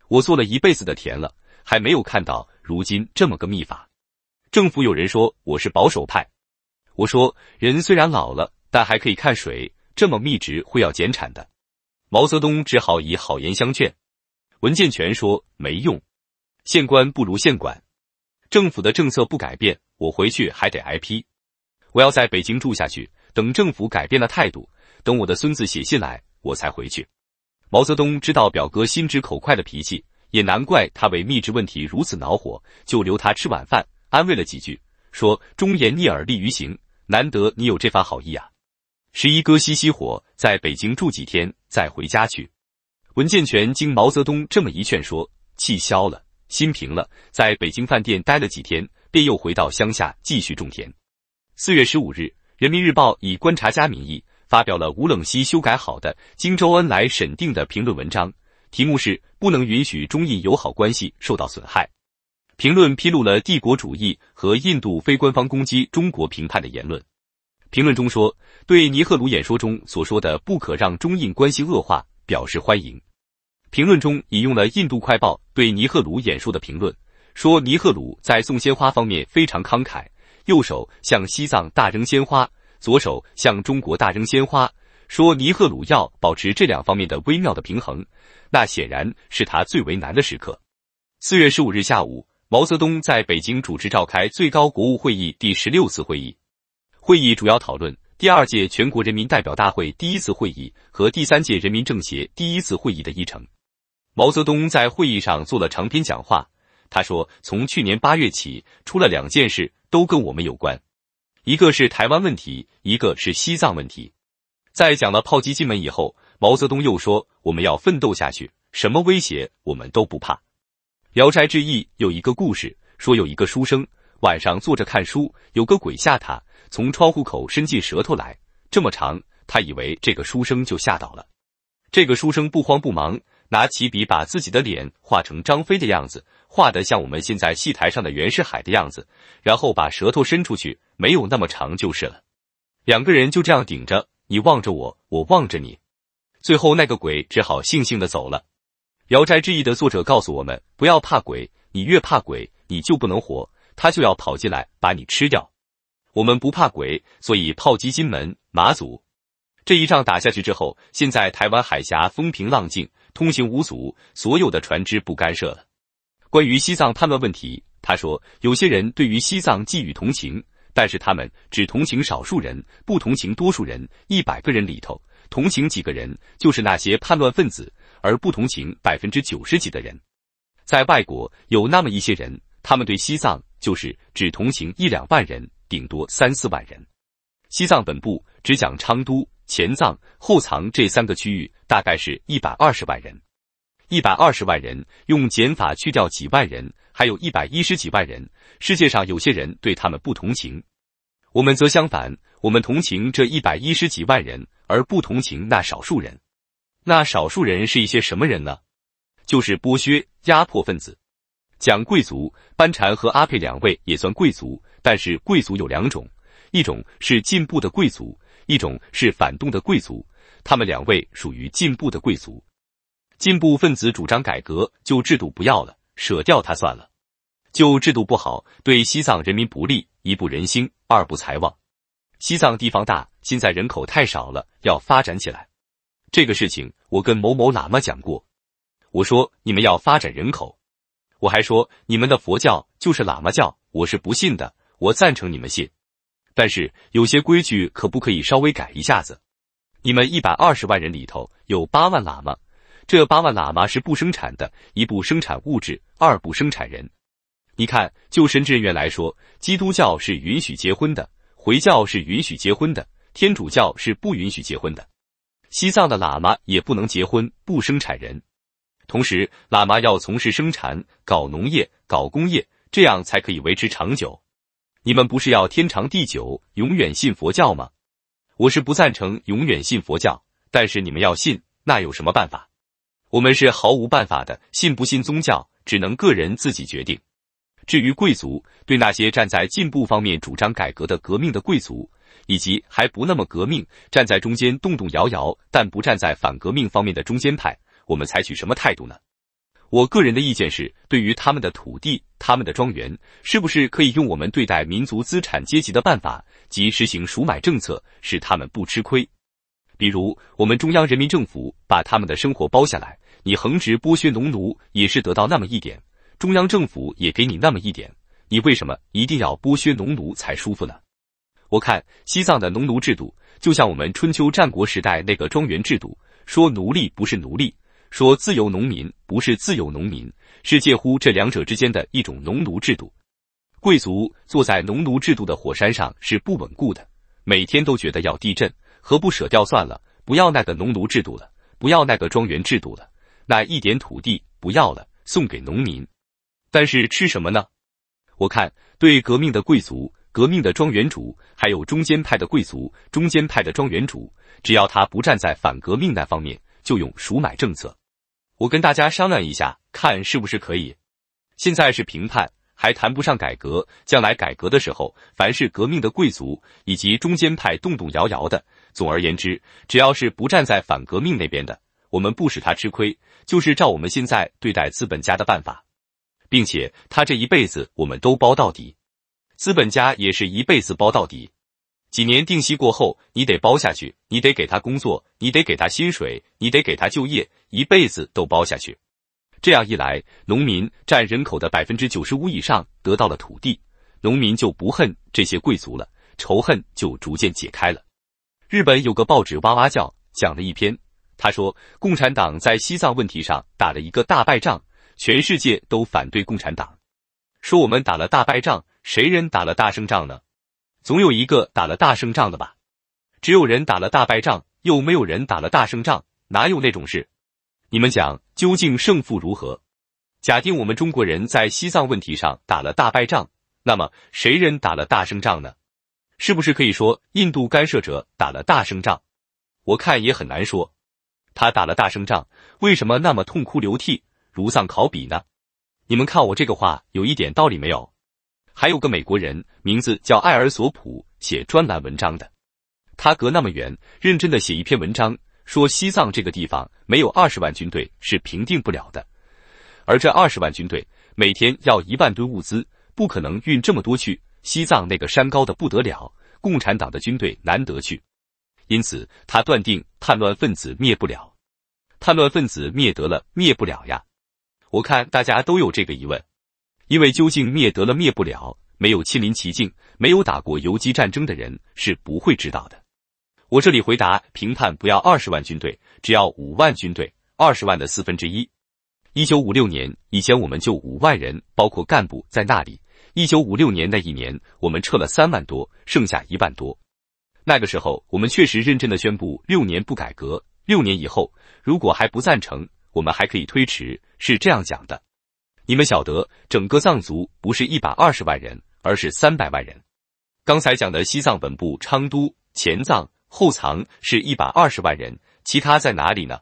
Speaker 1: 我做了一辈子的田了，还没有看到如今这么个密法。政府有人说我是保守派，我说人虽然老了，但还可以看水。这么密植会要减产的。”毛泽东只好以好言相劝。文件全说没用，县官不如县管，政府的政策不改变，我回去还得挨批。我要在北京住下去，等政府改变了态度，等我的孙子写信来，我才回去。毛泽东知道表哥心直口快的脾气，也难怪他为秘制问题如此恼火，就留他吃晚饭，安慰了几句，说忠言逆耳利于行，难得你有这番好意啊。十一哥熄熄火，在北京住几天，再回家去。文建全经毛泽东这么一劝说，气消了，心平了。在北京饭店待了几天，便又回到乡下继续种田。四月十五日，《人民日报》以观察家名义发表了吴冷西修改好的经周恩来审定的评论文章，题目是“不能允许中印友好关系受到损害”。评论披露了帝国主义和印度非官方攻击中国评判的言论。评论中说：“对尼赫鲁演说中所说的‘不可让中印关系恶化’。”表示欢迎。评论中引用了《印度快报》对尼赫鲁演说的评论，说尼赫鲁在送鲜花方面非常慷慨，右手向西藏大扔鲜花，左手向中国大扔鲜花，说尼赫鲁要保持这两方面的微妙的平衡，那显然是他最为难的时刻。四月十五日下午，毛泽东在北京主持召开最高国务会议第十六次会议，会议主要讨论。第二届全国人民代表大会第一次会议和第三届人民政协第一次会议的议程，毛泽东在会议上做了长篇讲话。他说：“从去年八月起，出了两件事，都跟我们有关，一个是台湾问题，一个是西藏问题。”在讲了炮击金门以后，毛泽东又说：“我们要奋斗下去，什么威胁我们都不怕。”《聊斋志异》有一个故事，说有一个书生。晚上坐着看书，有个鬼吓他，从窗户口伸进舌头来，这么长，他以为这个书生就吓倒了。这个书生不慌不忙，拿起笔把自己的脸画成张飞的样子，画得像我们现在戏台上的袁世海的样子，然后把舌头伸出去，没有那么长就是了。两个人就这样顶着，你望着我，我望着你，最后那个鬼只好悻悻的走了。《聊斋志异》的作者告诉我们，不要怕鬼，你越怕鬼，你就不能活。他就要跑进来把你吃掉。我们不怕鬼，所以炮击金门、马祖。这一仗打下去之后，现在台湾海峡风平浪静，通行无阻，所有的船只不干涉了。关于西藏叛乱问题，他说，有些人对于西藏寄予同情，但是他们只同情少数人，不同情多数人。一百个人里头，同情几个人，就是那些叛乱分子，而不同情百分之九十几的人。在外国，有那么一些人。他们对西藏就是只同情一两万人，顶多三四万人。西藏本部只讲昌都、前藏、后藏这三个区域，大概是一百二十万人。一百二十万人用减法去掉几万人，还有一百一十几万人。世界上有些人对他们不同情，我们则相反，我们同情这一百一十几万人，而不同情那少数人。那少数人是一些什么人呢？就是剥削压迫分子。讲贵族班禅和阿佩两位也算贵族，但是贵族有两种，一种是进步的贵族，一种是反动的贵族。他们两位属于进步的贵族。进步分子主张改革，就制度不要了，舍掉它算了。就制度不好，对西藏人民不利，一不人心，二不财旺。西藏地方大，现在人口太少了，要发展起来。这个事情我跟某某喇嘛讲过，我说你们要发展人口。我还说你们的佛教就是喇嘛教，我是不信的。我赞成你们信，但是有些规矩可不可以稍微改一下子？你们一百二十万人里头有八万喇嘛，这八万喇嘛是不生产的，一不生产物质，二不生产人。你看，就神职人员来说，基督教是允许结婚的，回教是允许结婚的，天主教是不允许结婚的，西藏的喇嘛也不能结婚，不生产人。同时，喇嘛要从事生产，搞农业，搞工业，这样才可以维持长久。你们不是要天长地久，永远信佛教吗？我是不赞成永远信佛教，但是你们要信，那有什么办法？我们是毫无办法的，信不信宗教只能个人自己决定。至于贵族，对那些站在进步方面主张改革的革命的贵族，以及还不那么革命，站在中间，动动摇摇，但不站在反革命方面的中间派。我们采取什么态度呢？我个人的意见是，对于他们的土地、他们的庄园，是不是可以用我们对待民族资产阶级的办法，即实行赎买政策，使他们不吃亏？比如，我们中央人民政府把他们的生活包下来，你横直剥削农奴也是得到那么一点，中央政府也给你那么一点，你为什么一定要剥削农奴才舒服呢？我看西藏的农奴制度，就像我们春秋战国时代那个庄园制度，说奴隶不是奴隶。说自由农民不是自由农民，是介乎这两者之间的一种农奴制度。贵族坐在农奴制度的火山上是不稳固的，每天都觉得要地震，何不舍掉算了？不要那个农奴制度了，不要那个庄园制度了，那一点土地不要了，送给农民。但是吃什么呢？我看对革命的贵族、革命的庄园主，还有中间派的贵族、中间派的庄园主，只要他不站在反革命那方面，就用赎买政策。我跟大家商量一下，看是不是可以。现在是评判，还谈不上改革。将来改革的时候，凡是革命的贵族以及中间派，动动摇摇的。总而言之，只要是不站在反革命那边的，我们不使他吃亏，就是照我们现在对待资本家的办法，并且他这一辈子我们都包到底。资本家也是一辈子包到底。几年定息过后，你得包下去，你得给他工作，你得给他薪水，你得给他就业，一辈子都包下去。这样一来，农民占人口的百分之九十五以上得到了土地，农民就不恨这些贵族了，仇恨就逐渐解开了。日本有个报纸哇哇叫，讲了一篇，他说共产党在西藏问题上打了一个大败仗，全世界都反对共产党，说我们打了大败仗，谁人打了大胜仗呢？总有一个打了大胜仗的吧？只有人打了大败仗，又没有人打了大胜仗，哪有那种事？你们讲究竟胜负如何？假定我们中国人在西藏问题上打了大败仗，那么谁人打了大胜仗呢？是不是可以说印度干涉者打了大胜仗？我看也很难说。他打了大胜仗，为什么那么痛哭流涕，如丧考妣呢？你们看我这个话有一点道理没有？还有个美国人，名字叫艾尔索普，写专栏文章的。他隔那么远，认真的写一篇文章，说西藏这个地方没有二十万军队是平定不了的。而这二十万军队每天要一万吨物资，不可能运这么多去西藏。那个山高的不得了，共产党的军队难得去，因此他断定叛乱分子灭不了。叛乱分子灭得了，灭不了呀？我看大家都有这个疑问。因为究竟灭得了灭不了，没有亲临其境，没有打过游击战争的人是不会知道的。我这里回答评判，不要二十万军队，只要五万军队，二十万的四分之一。一九五六年以前，我们就五万人，包括干部在那里。一九五六年那一年，我们撤了三万多，剩下一万多。那个时候，我们确实认真的宣布：六年不改革，六年以后如果还不赞成，我们还可以推迟。是这样讲的。你们晓得，整个藏族不是一百二十万人，而是三百万人。刚才讲的西藏本部、昌都、前藏、后藏是一百二十万人，其他在哪里呢？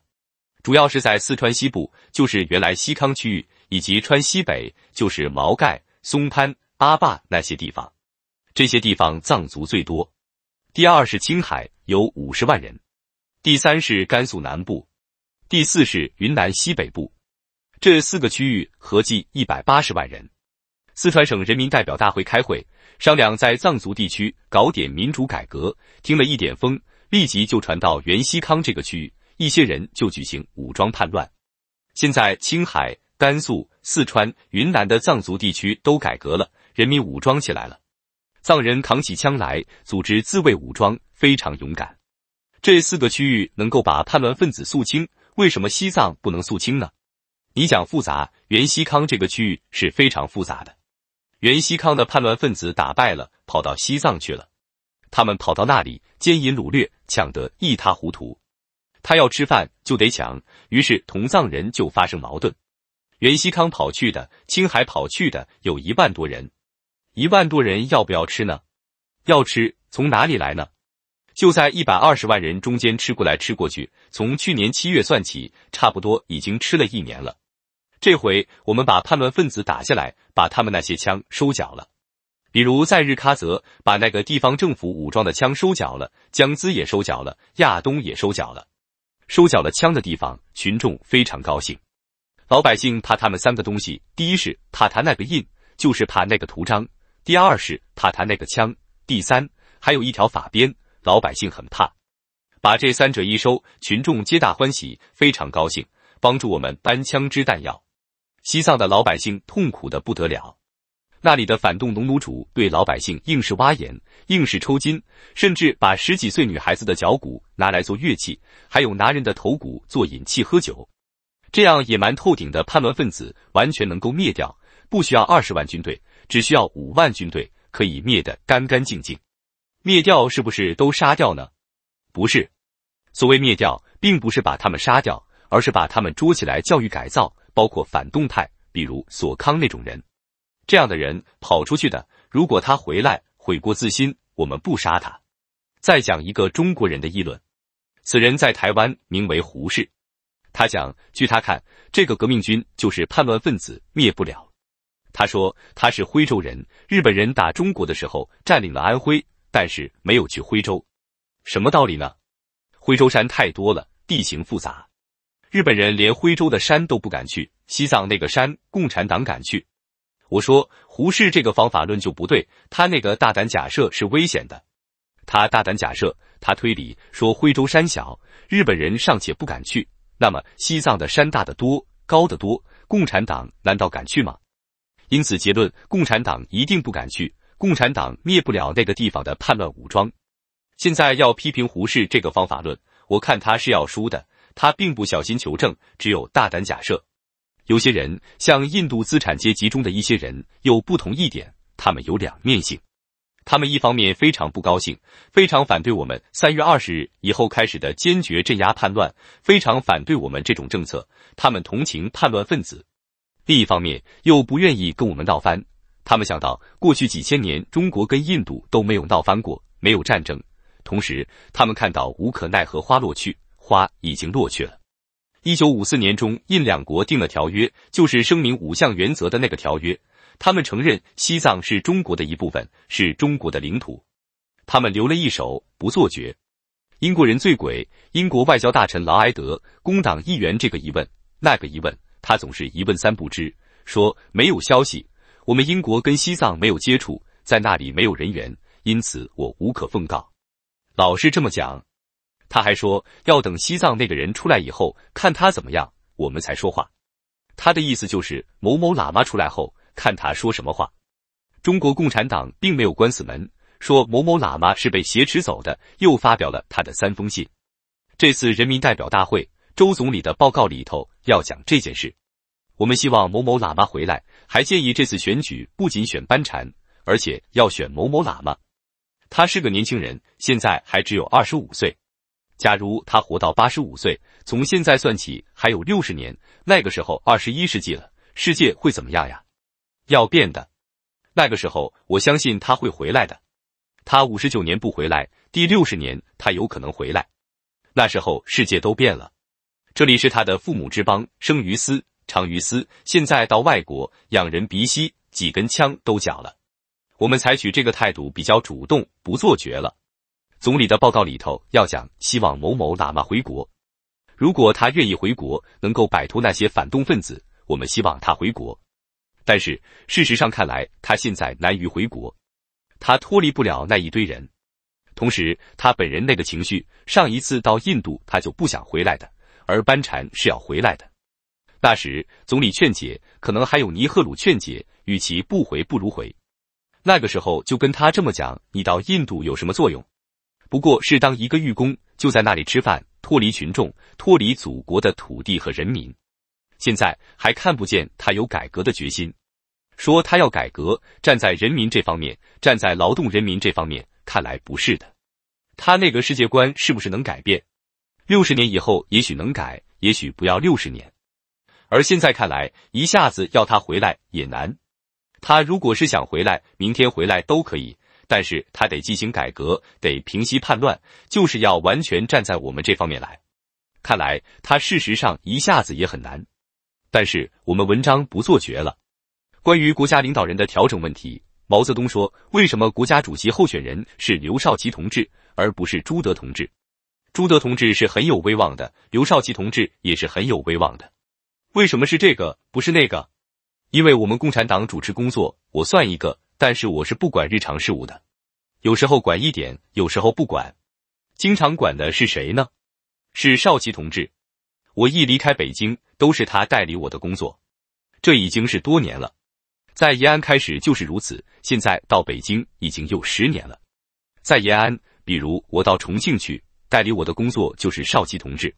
Speaker 1: 主要是在四川西部，就是原来西康区域以及川西北，就是毛盖、松潘、阿坝那些地方，这些地方藏族最多。第二是青海，有五十万人。第三是甘肃南部。第四是云南西北部。这四个区域合计一百八十万人。四川省人民代表大会开会商量在藏族地区搞点民主改革，听了一点风，立即就传到袁西康这个区域，一些人就举行武装叛乱。现在青海、甘肃、四川、云南的藏族地区都改革了，人民武装起来了，藏人扛起枪来组织自卫武装，非常勇敢。这四个区域能够把叛乱分子肃清，为什么西藏不能肃清呢？你讲复杂，袁熙康这个区域是非常复杂的。袁熙康的叛乱分子打败了，跑到西藏去了。他们跑到那里，奸淫掳掠，抢得一塌糊涂。他要吃饭就得抢，于是同藏人就发生矛盾。袁熙康跑去的，青海跑去的有一万多人，一万多人要不要吃呢？要吃，从哪里来呢？就在一百二十万人中间吃过来吃过去。从去年七月算起，差不多已经吃了一年了。这回我们把叛乱分子打下来，把他们那些枪收缴了。比如在日喀则，把那个地方政府武装的枪收缴了，江孜也收缴了，亚东也收缴了。收缴了枪的地方，群众非常高兴。老百姓怕他们三个东西：第一是怕他那个印，就是怕那个图章；第二是怕他那个枪；第三还有一条法鞭。老百姓很怕。把这三者一收，群众皆大欢喜，非常高兴，帮助我们搬枪支弹药。西藏的老百姓痛苦的不得了，那里的反动农奴主对老百姓硬是挖眼，硬是抽筋，甚至把十几岁女孩子的脚骨拿来做乐器，还有拿人的头骨做饮器喝酒。这样野蛮透顶的叛乱分子完全能够灭掉，不需要二十万军队，只需要五万军队可以灭得干干净净。灭掉是不是都杀掉呢？不是，所谓灭掉，并不是把他们杀掉，而是把他们捉起来教育改造。包括反动派，比如索康那种人，这样的人跑出去的，如果他回来悔过自新，我们不杀他。再讲一个中国人的议论，此人在台湾名为胡适，他讲，据他看，这个革命军就是叛乱分子，灭不了。他说他是徽州人，日本人打中国的时候占领了安徽，但是没有去徽州，什么道理呢？徽州山太多了，地形复杂。日本人连徽州的山都不敢去，西藏那个山，共产党敢去？我说，胡适这个方法论就不对，他那个大胆假设是危险的。他大胆假设，他推理说徽州山小，日本人尚且不敢去，那么西藏的山大得多，高得多，共产党难道敢去吗？因此结论，共产党一定不敢去，共产党灭不了那个地方的叛乱武装。现在要批评胡适这个方法论，我看他是要输的。他并不小心求证，只有大胆假设。有些人，像印度资产阶级中的一些人，有不同一点，他们有两面性。他们一方面非常不高兴，非常反对我们三月二十日以后开始的坚决镇压叛乱，非常反对我们这种政策。他们同情叛乱分子，另一方面又不愿意跟我们闹翻。他们想到过去几千年中国跟印度都没有闹翻过，没有战争。同时，他们看到无可奈何花落去。花已经落去了。一九五四年中印两国定了条约，就是声明五项原则的那个条约。他们承认西藏是中国的一部分，是中国的领土。他们留了一手，不做绝。英国人醉鬼，英国外交大臣劳埃德，工党议员，这个疑问那个疑问，他总是一问三不知，说没有消息。我们英国跟西藏没有接触，在那里没有人员，因此我无可奉告。老是这么讲。他还说要等西藏那个人出来以后，看他怎么样，我们才说话。他的意思就是某某喇嘛出来后，看他说什么话。中国共产党并没有关死门，说某某喇嘛是被挟持走的，又发表了他的三封信。这次人民代表大会，周总理的报告里头要讲这件事。我们希望某某喇嘛回来，还建议这次选举不仅选班禅，而且要选某某喇嘛。他是个年轻人，现在还只有二十五岁。假如他活到八十五岁，从现在算起还有六十年，那个时候二十一世纪了，世界会怎么样呀？要变的。那个时候我相信他会回来的。他五十九年不回来，第六十年他有可能回来。那时候世界都变了。这里是他的父母之邦，生于斯，长于斯。现在到外国养人鼻息，几根枪都缴了。我们采取这个态度比较主动，不做绝了。总理的报告里头要讲，希望某某喇嘛回国。如果他愿意回国，能够摆脱那些反动分子，我们希望他回国。但是事实上看来，他现在难于回国，他脱离不了那一堆人。同时，他本人那个情绪，上一次到印度他就不想回来的，而班禅是要回来的。那时总理劝解，可能还有尼赫鲁劝解，与其不回不如回。那个时候就跟他这么讲：你到印度有什么作用？不过是当一个狱工，就在那里吃饭，脱离群众，脱离祖国的土地和人民。现在还看不见他有改革的决心，说他要改革，站在人民这方面，站在劳动人民这方面，看来不是的。他那个世界观是不是能改变？六十年以后也许能改，也许不要六十年。而现在看来，一下子要他回来也难。他如果是想回来，明天回来都可以。但是他得进行改革，得平息叛乱，就是要完全站在我们这方面来看来，他事实上一下子也很难。但是我们文章不做绝了。关于国家领导人的调整问题，毛泽东说：“为什么国家主席候选人是刘少奇同志，而不是朱德同志？朱德同志是很有威望的，刘少奇同志也是很有威望的，为什么是这个，不是那个？因为我们共产党主持工作，我算一个。”但是我是不管日常事务的，有时候管一点，有时候不管。经常管的是谁呢？是少奇同志。我一离开北京，都是他代理我的工作，这已经是多年了。在延安开始就是如此，现在到北京已经有十年了。在延安，比如我到重庆去代理我的工作，就是少奇同志，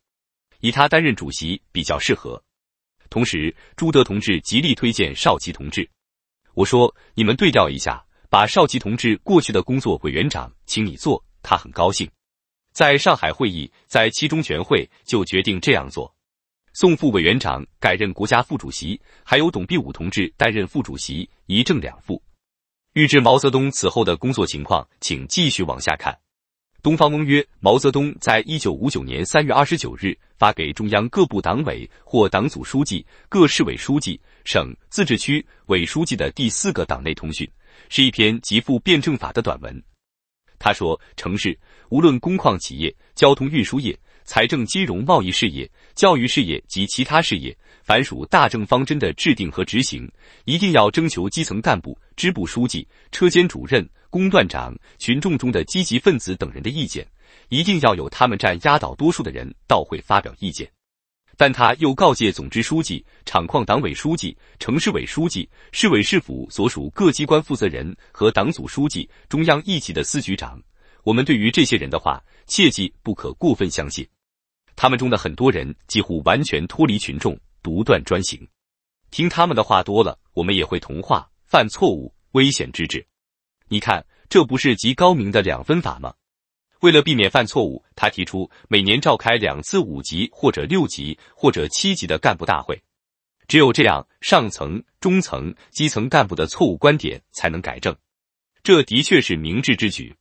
Speaker 1: 以他担任主席比较适合。同时，朱德同志极力推荐少奇同志。我说：“你们对调一下，把少奇同志过去的工作委员长，请你做。”他很高兴。在上海会议，在七中全会就决定这样做。宋副委员长改任国家副主席，还有董必武同志担任副主席，一正两副。预知毛泽东此后的工作情况，请继续往下看。东方翁曰：“毛泽东在一九五九年三月二十九日发给中央各部党委或党组书记、各市委书记、省、自治区委书记的第四个党内通讯，是一篇极富辩证法的短文。他说：城市无论工矿企业、交通运输业、财政金融贸易事业、教育事业及其他事业，凡属大政方针的制定和执行，一定要征求基层干部、支部书记、车间主任。”工段长、群众中的积极分子等人的意见，一定要有他们占压倒多数的人到会发表意见。但他又告诫总支书记、厂矿党委书记、城市委书记、市委市府所属各机关负责人和党组书记、中央一级的司局长：“我们对于这些人的话，切记不可过分相信。他们中的很多人几乎完全脱离群众，独断专行。听他们的话多了，我们也会同化，犯错误，危险之至。”你看，这不是极高明的两分法吗？为了避免犯错误，他提出每年召开两次五级或者六级或者七级的干部大会，只有这样，上层、中层、基层干部的错误观点才能改正。这的确是明智之举。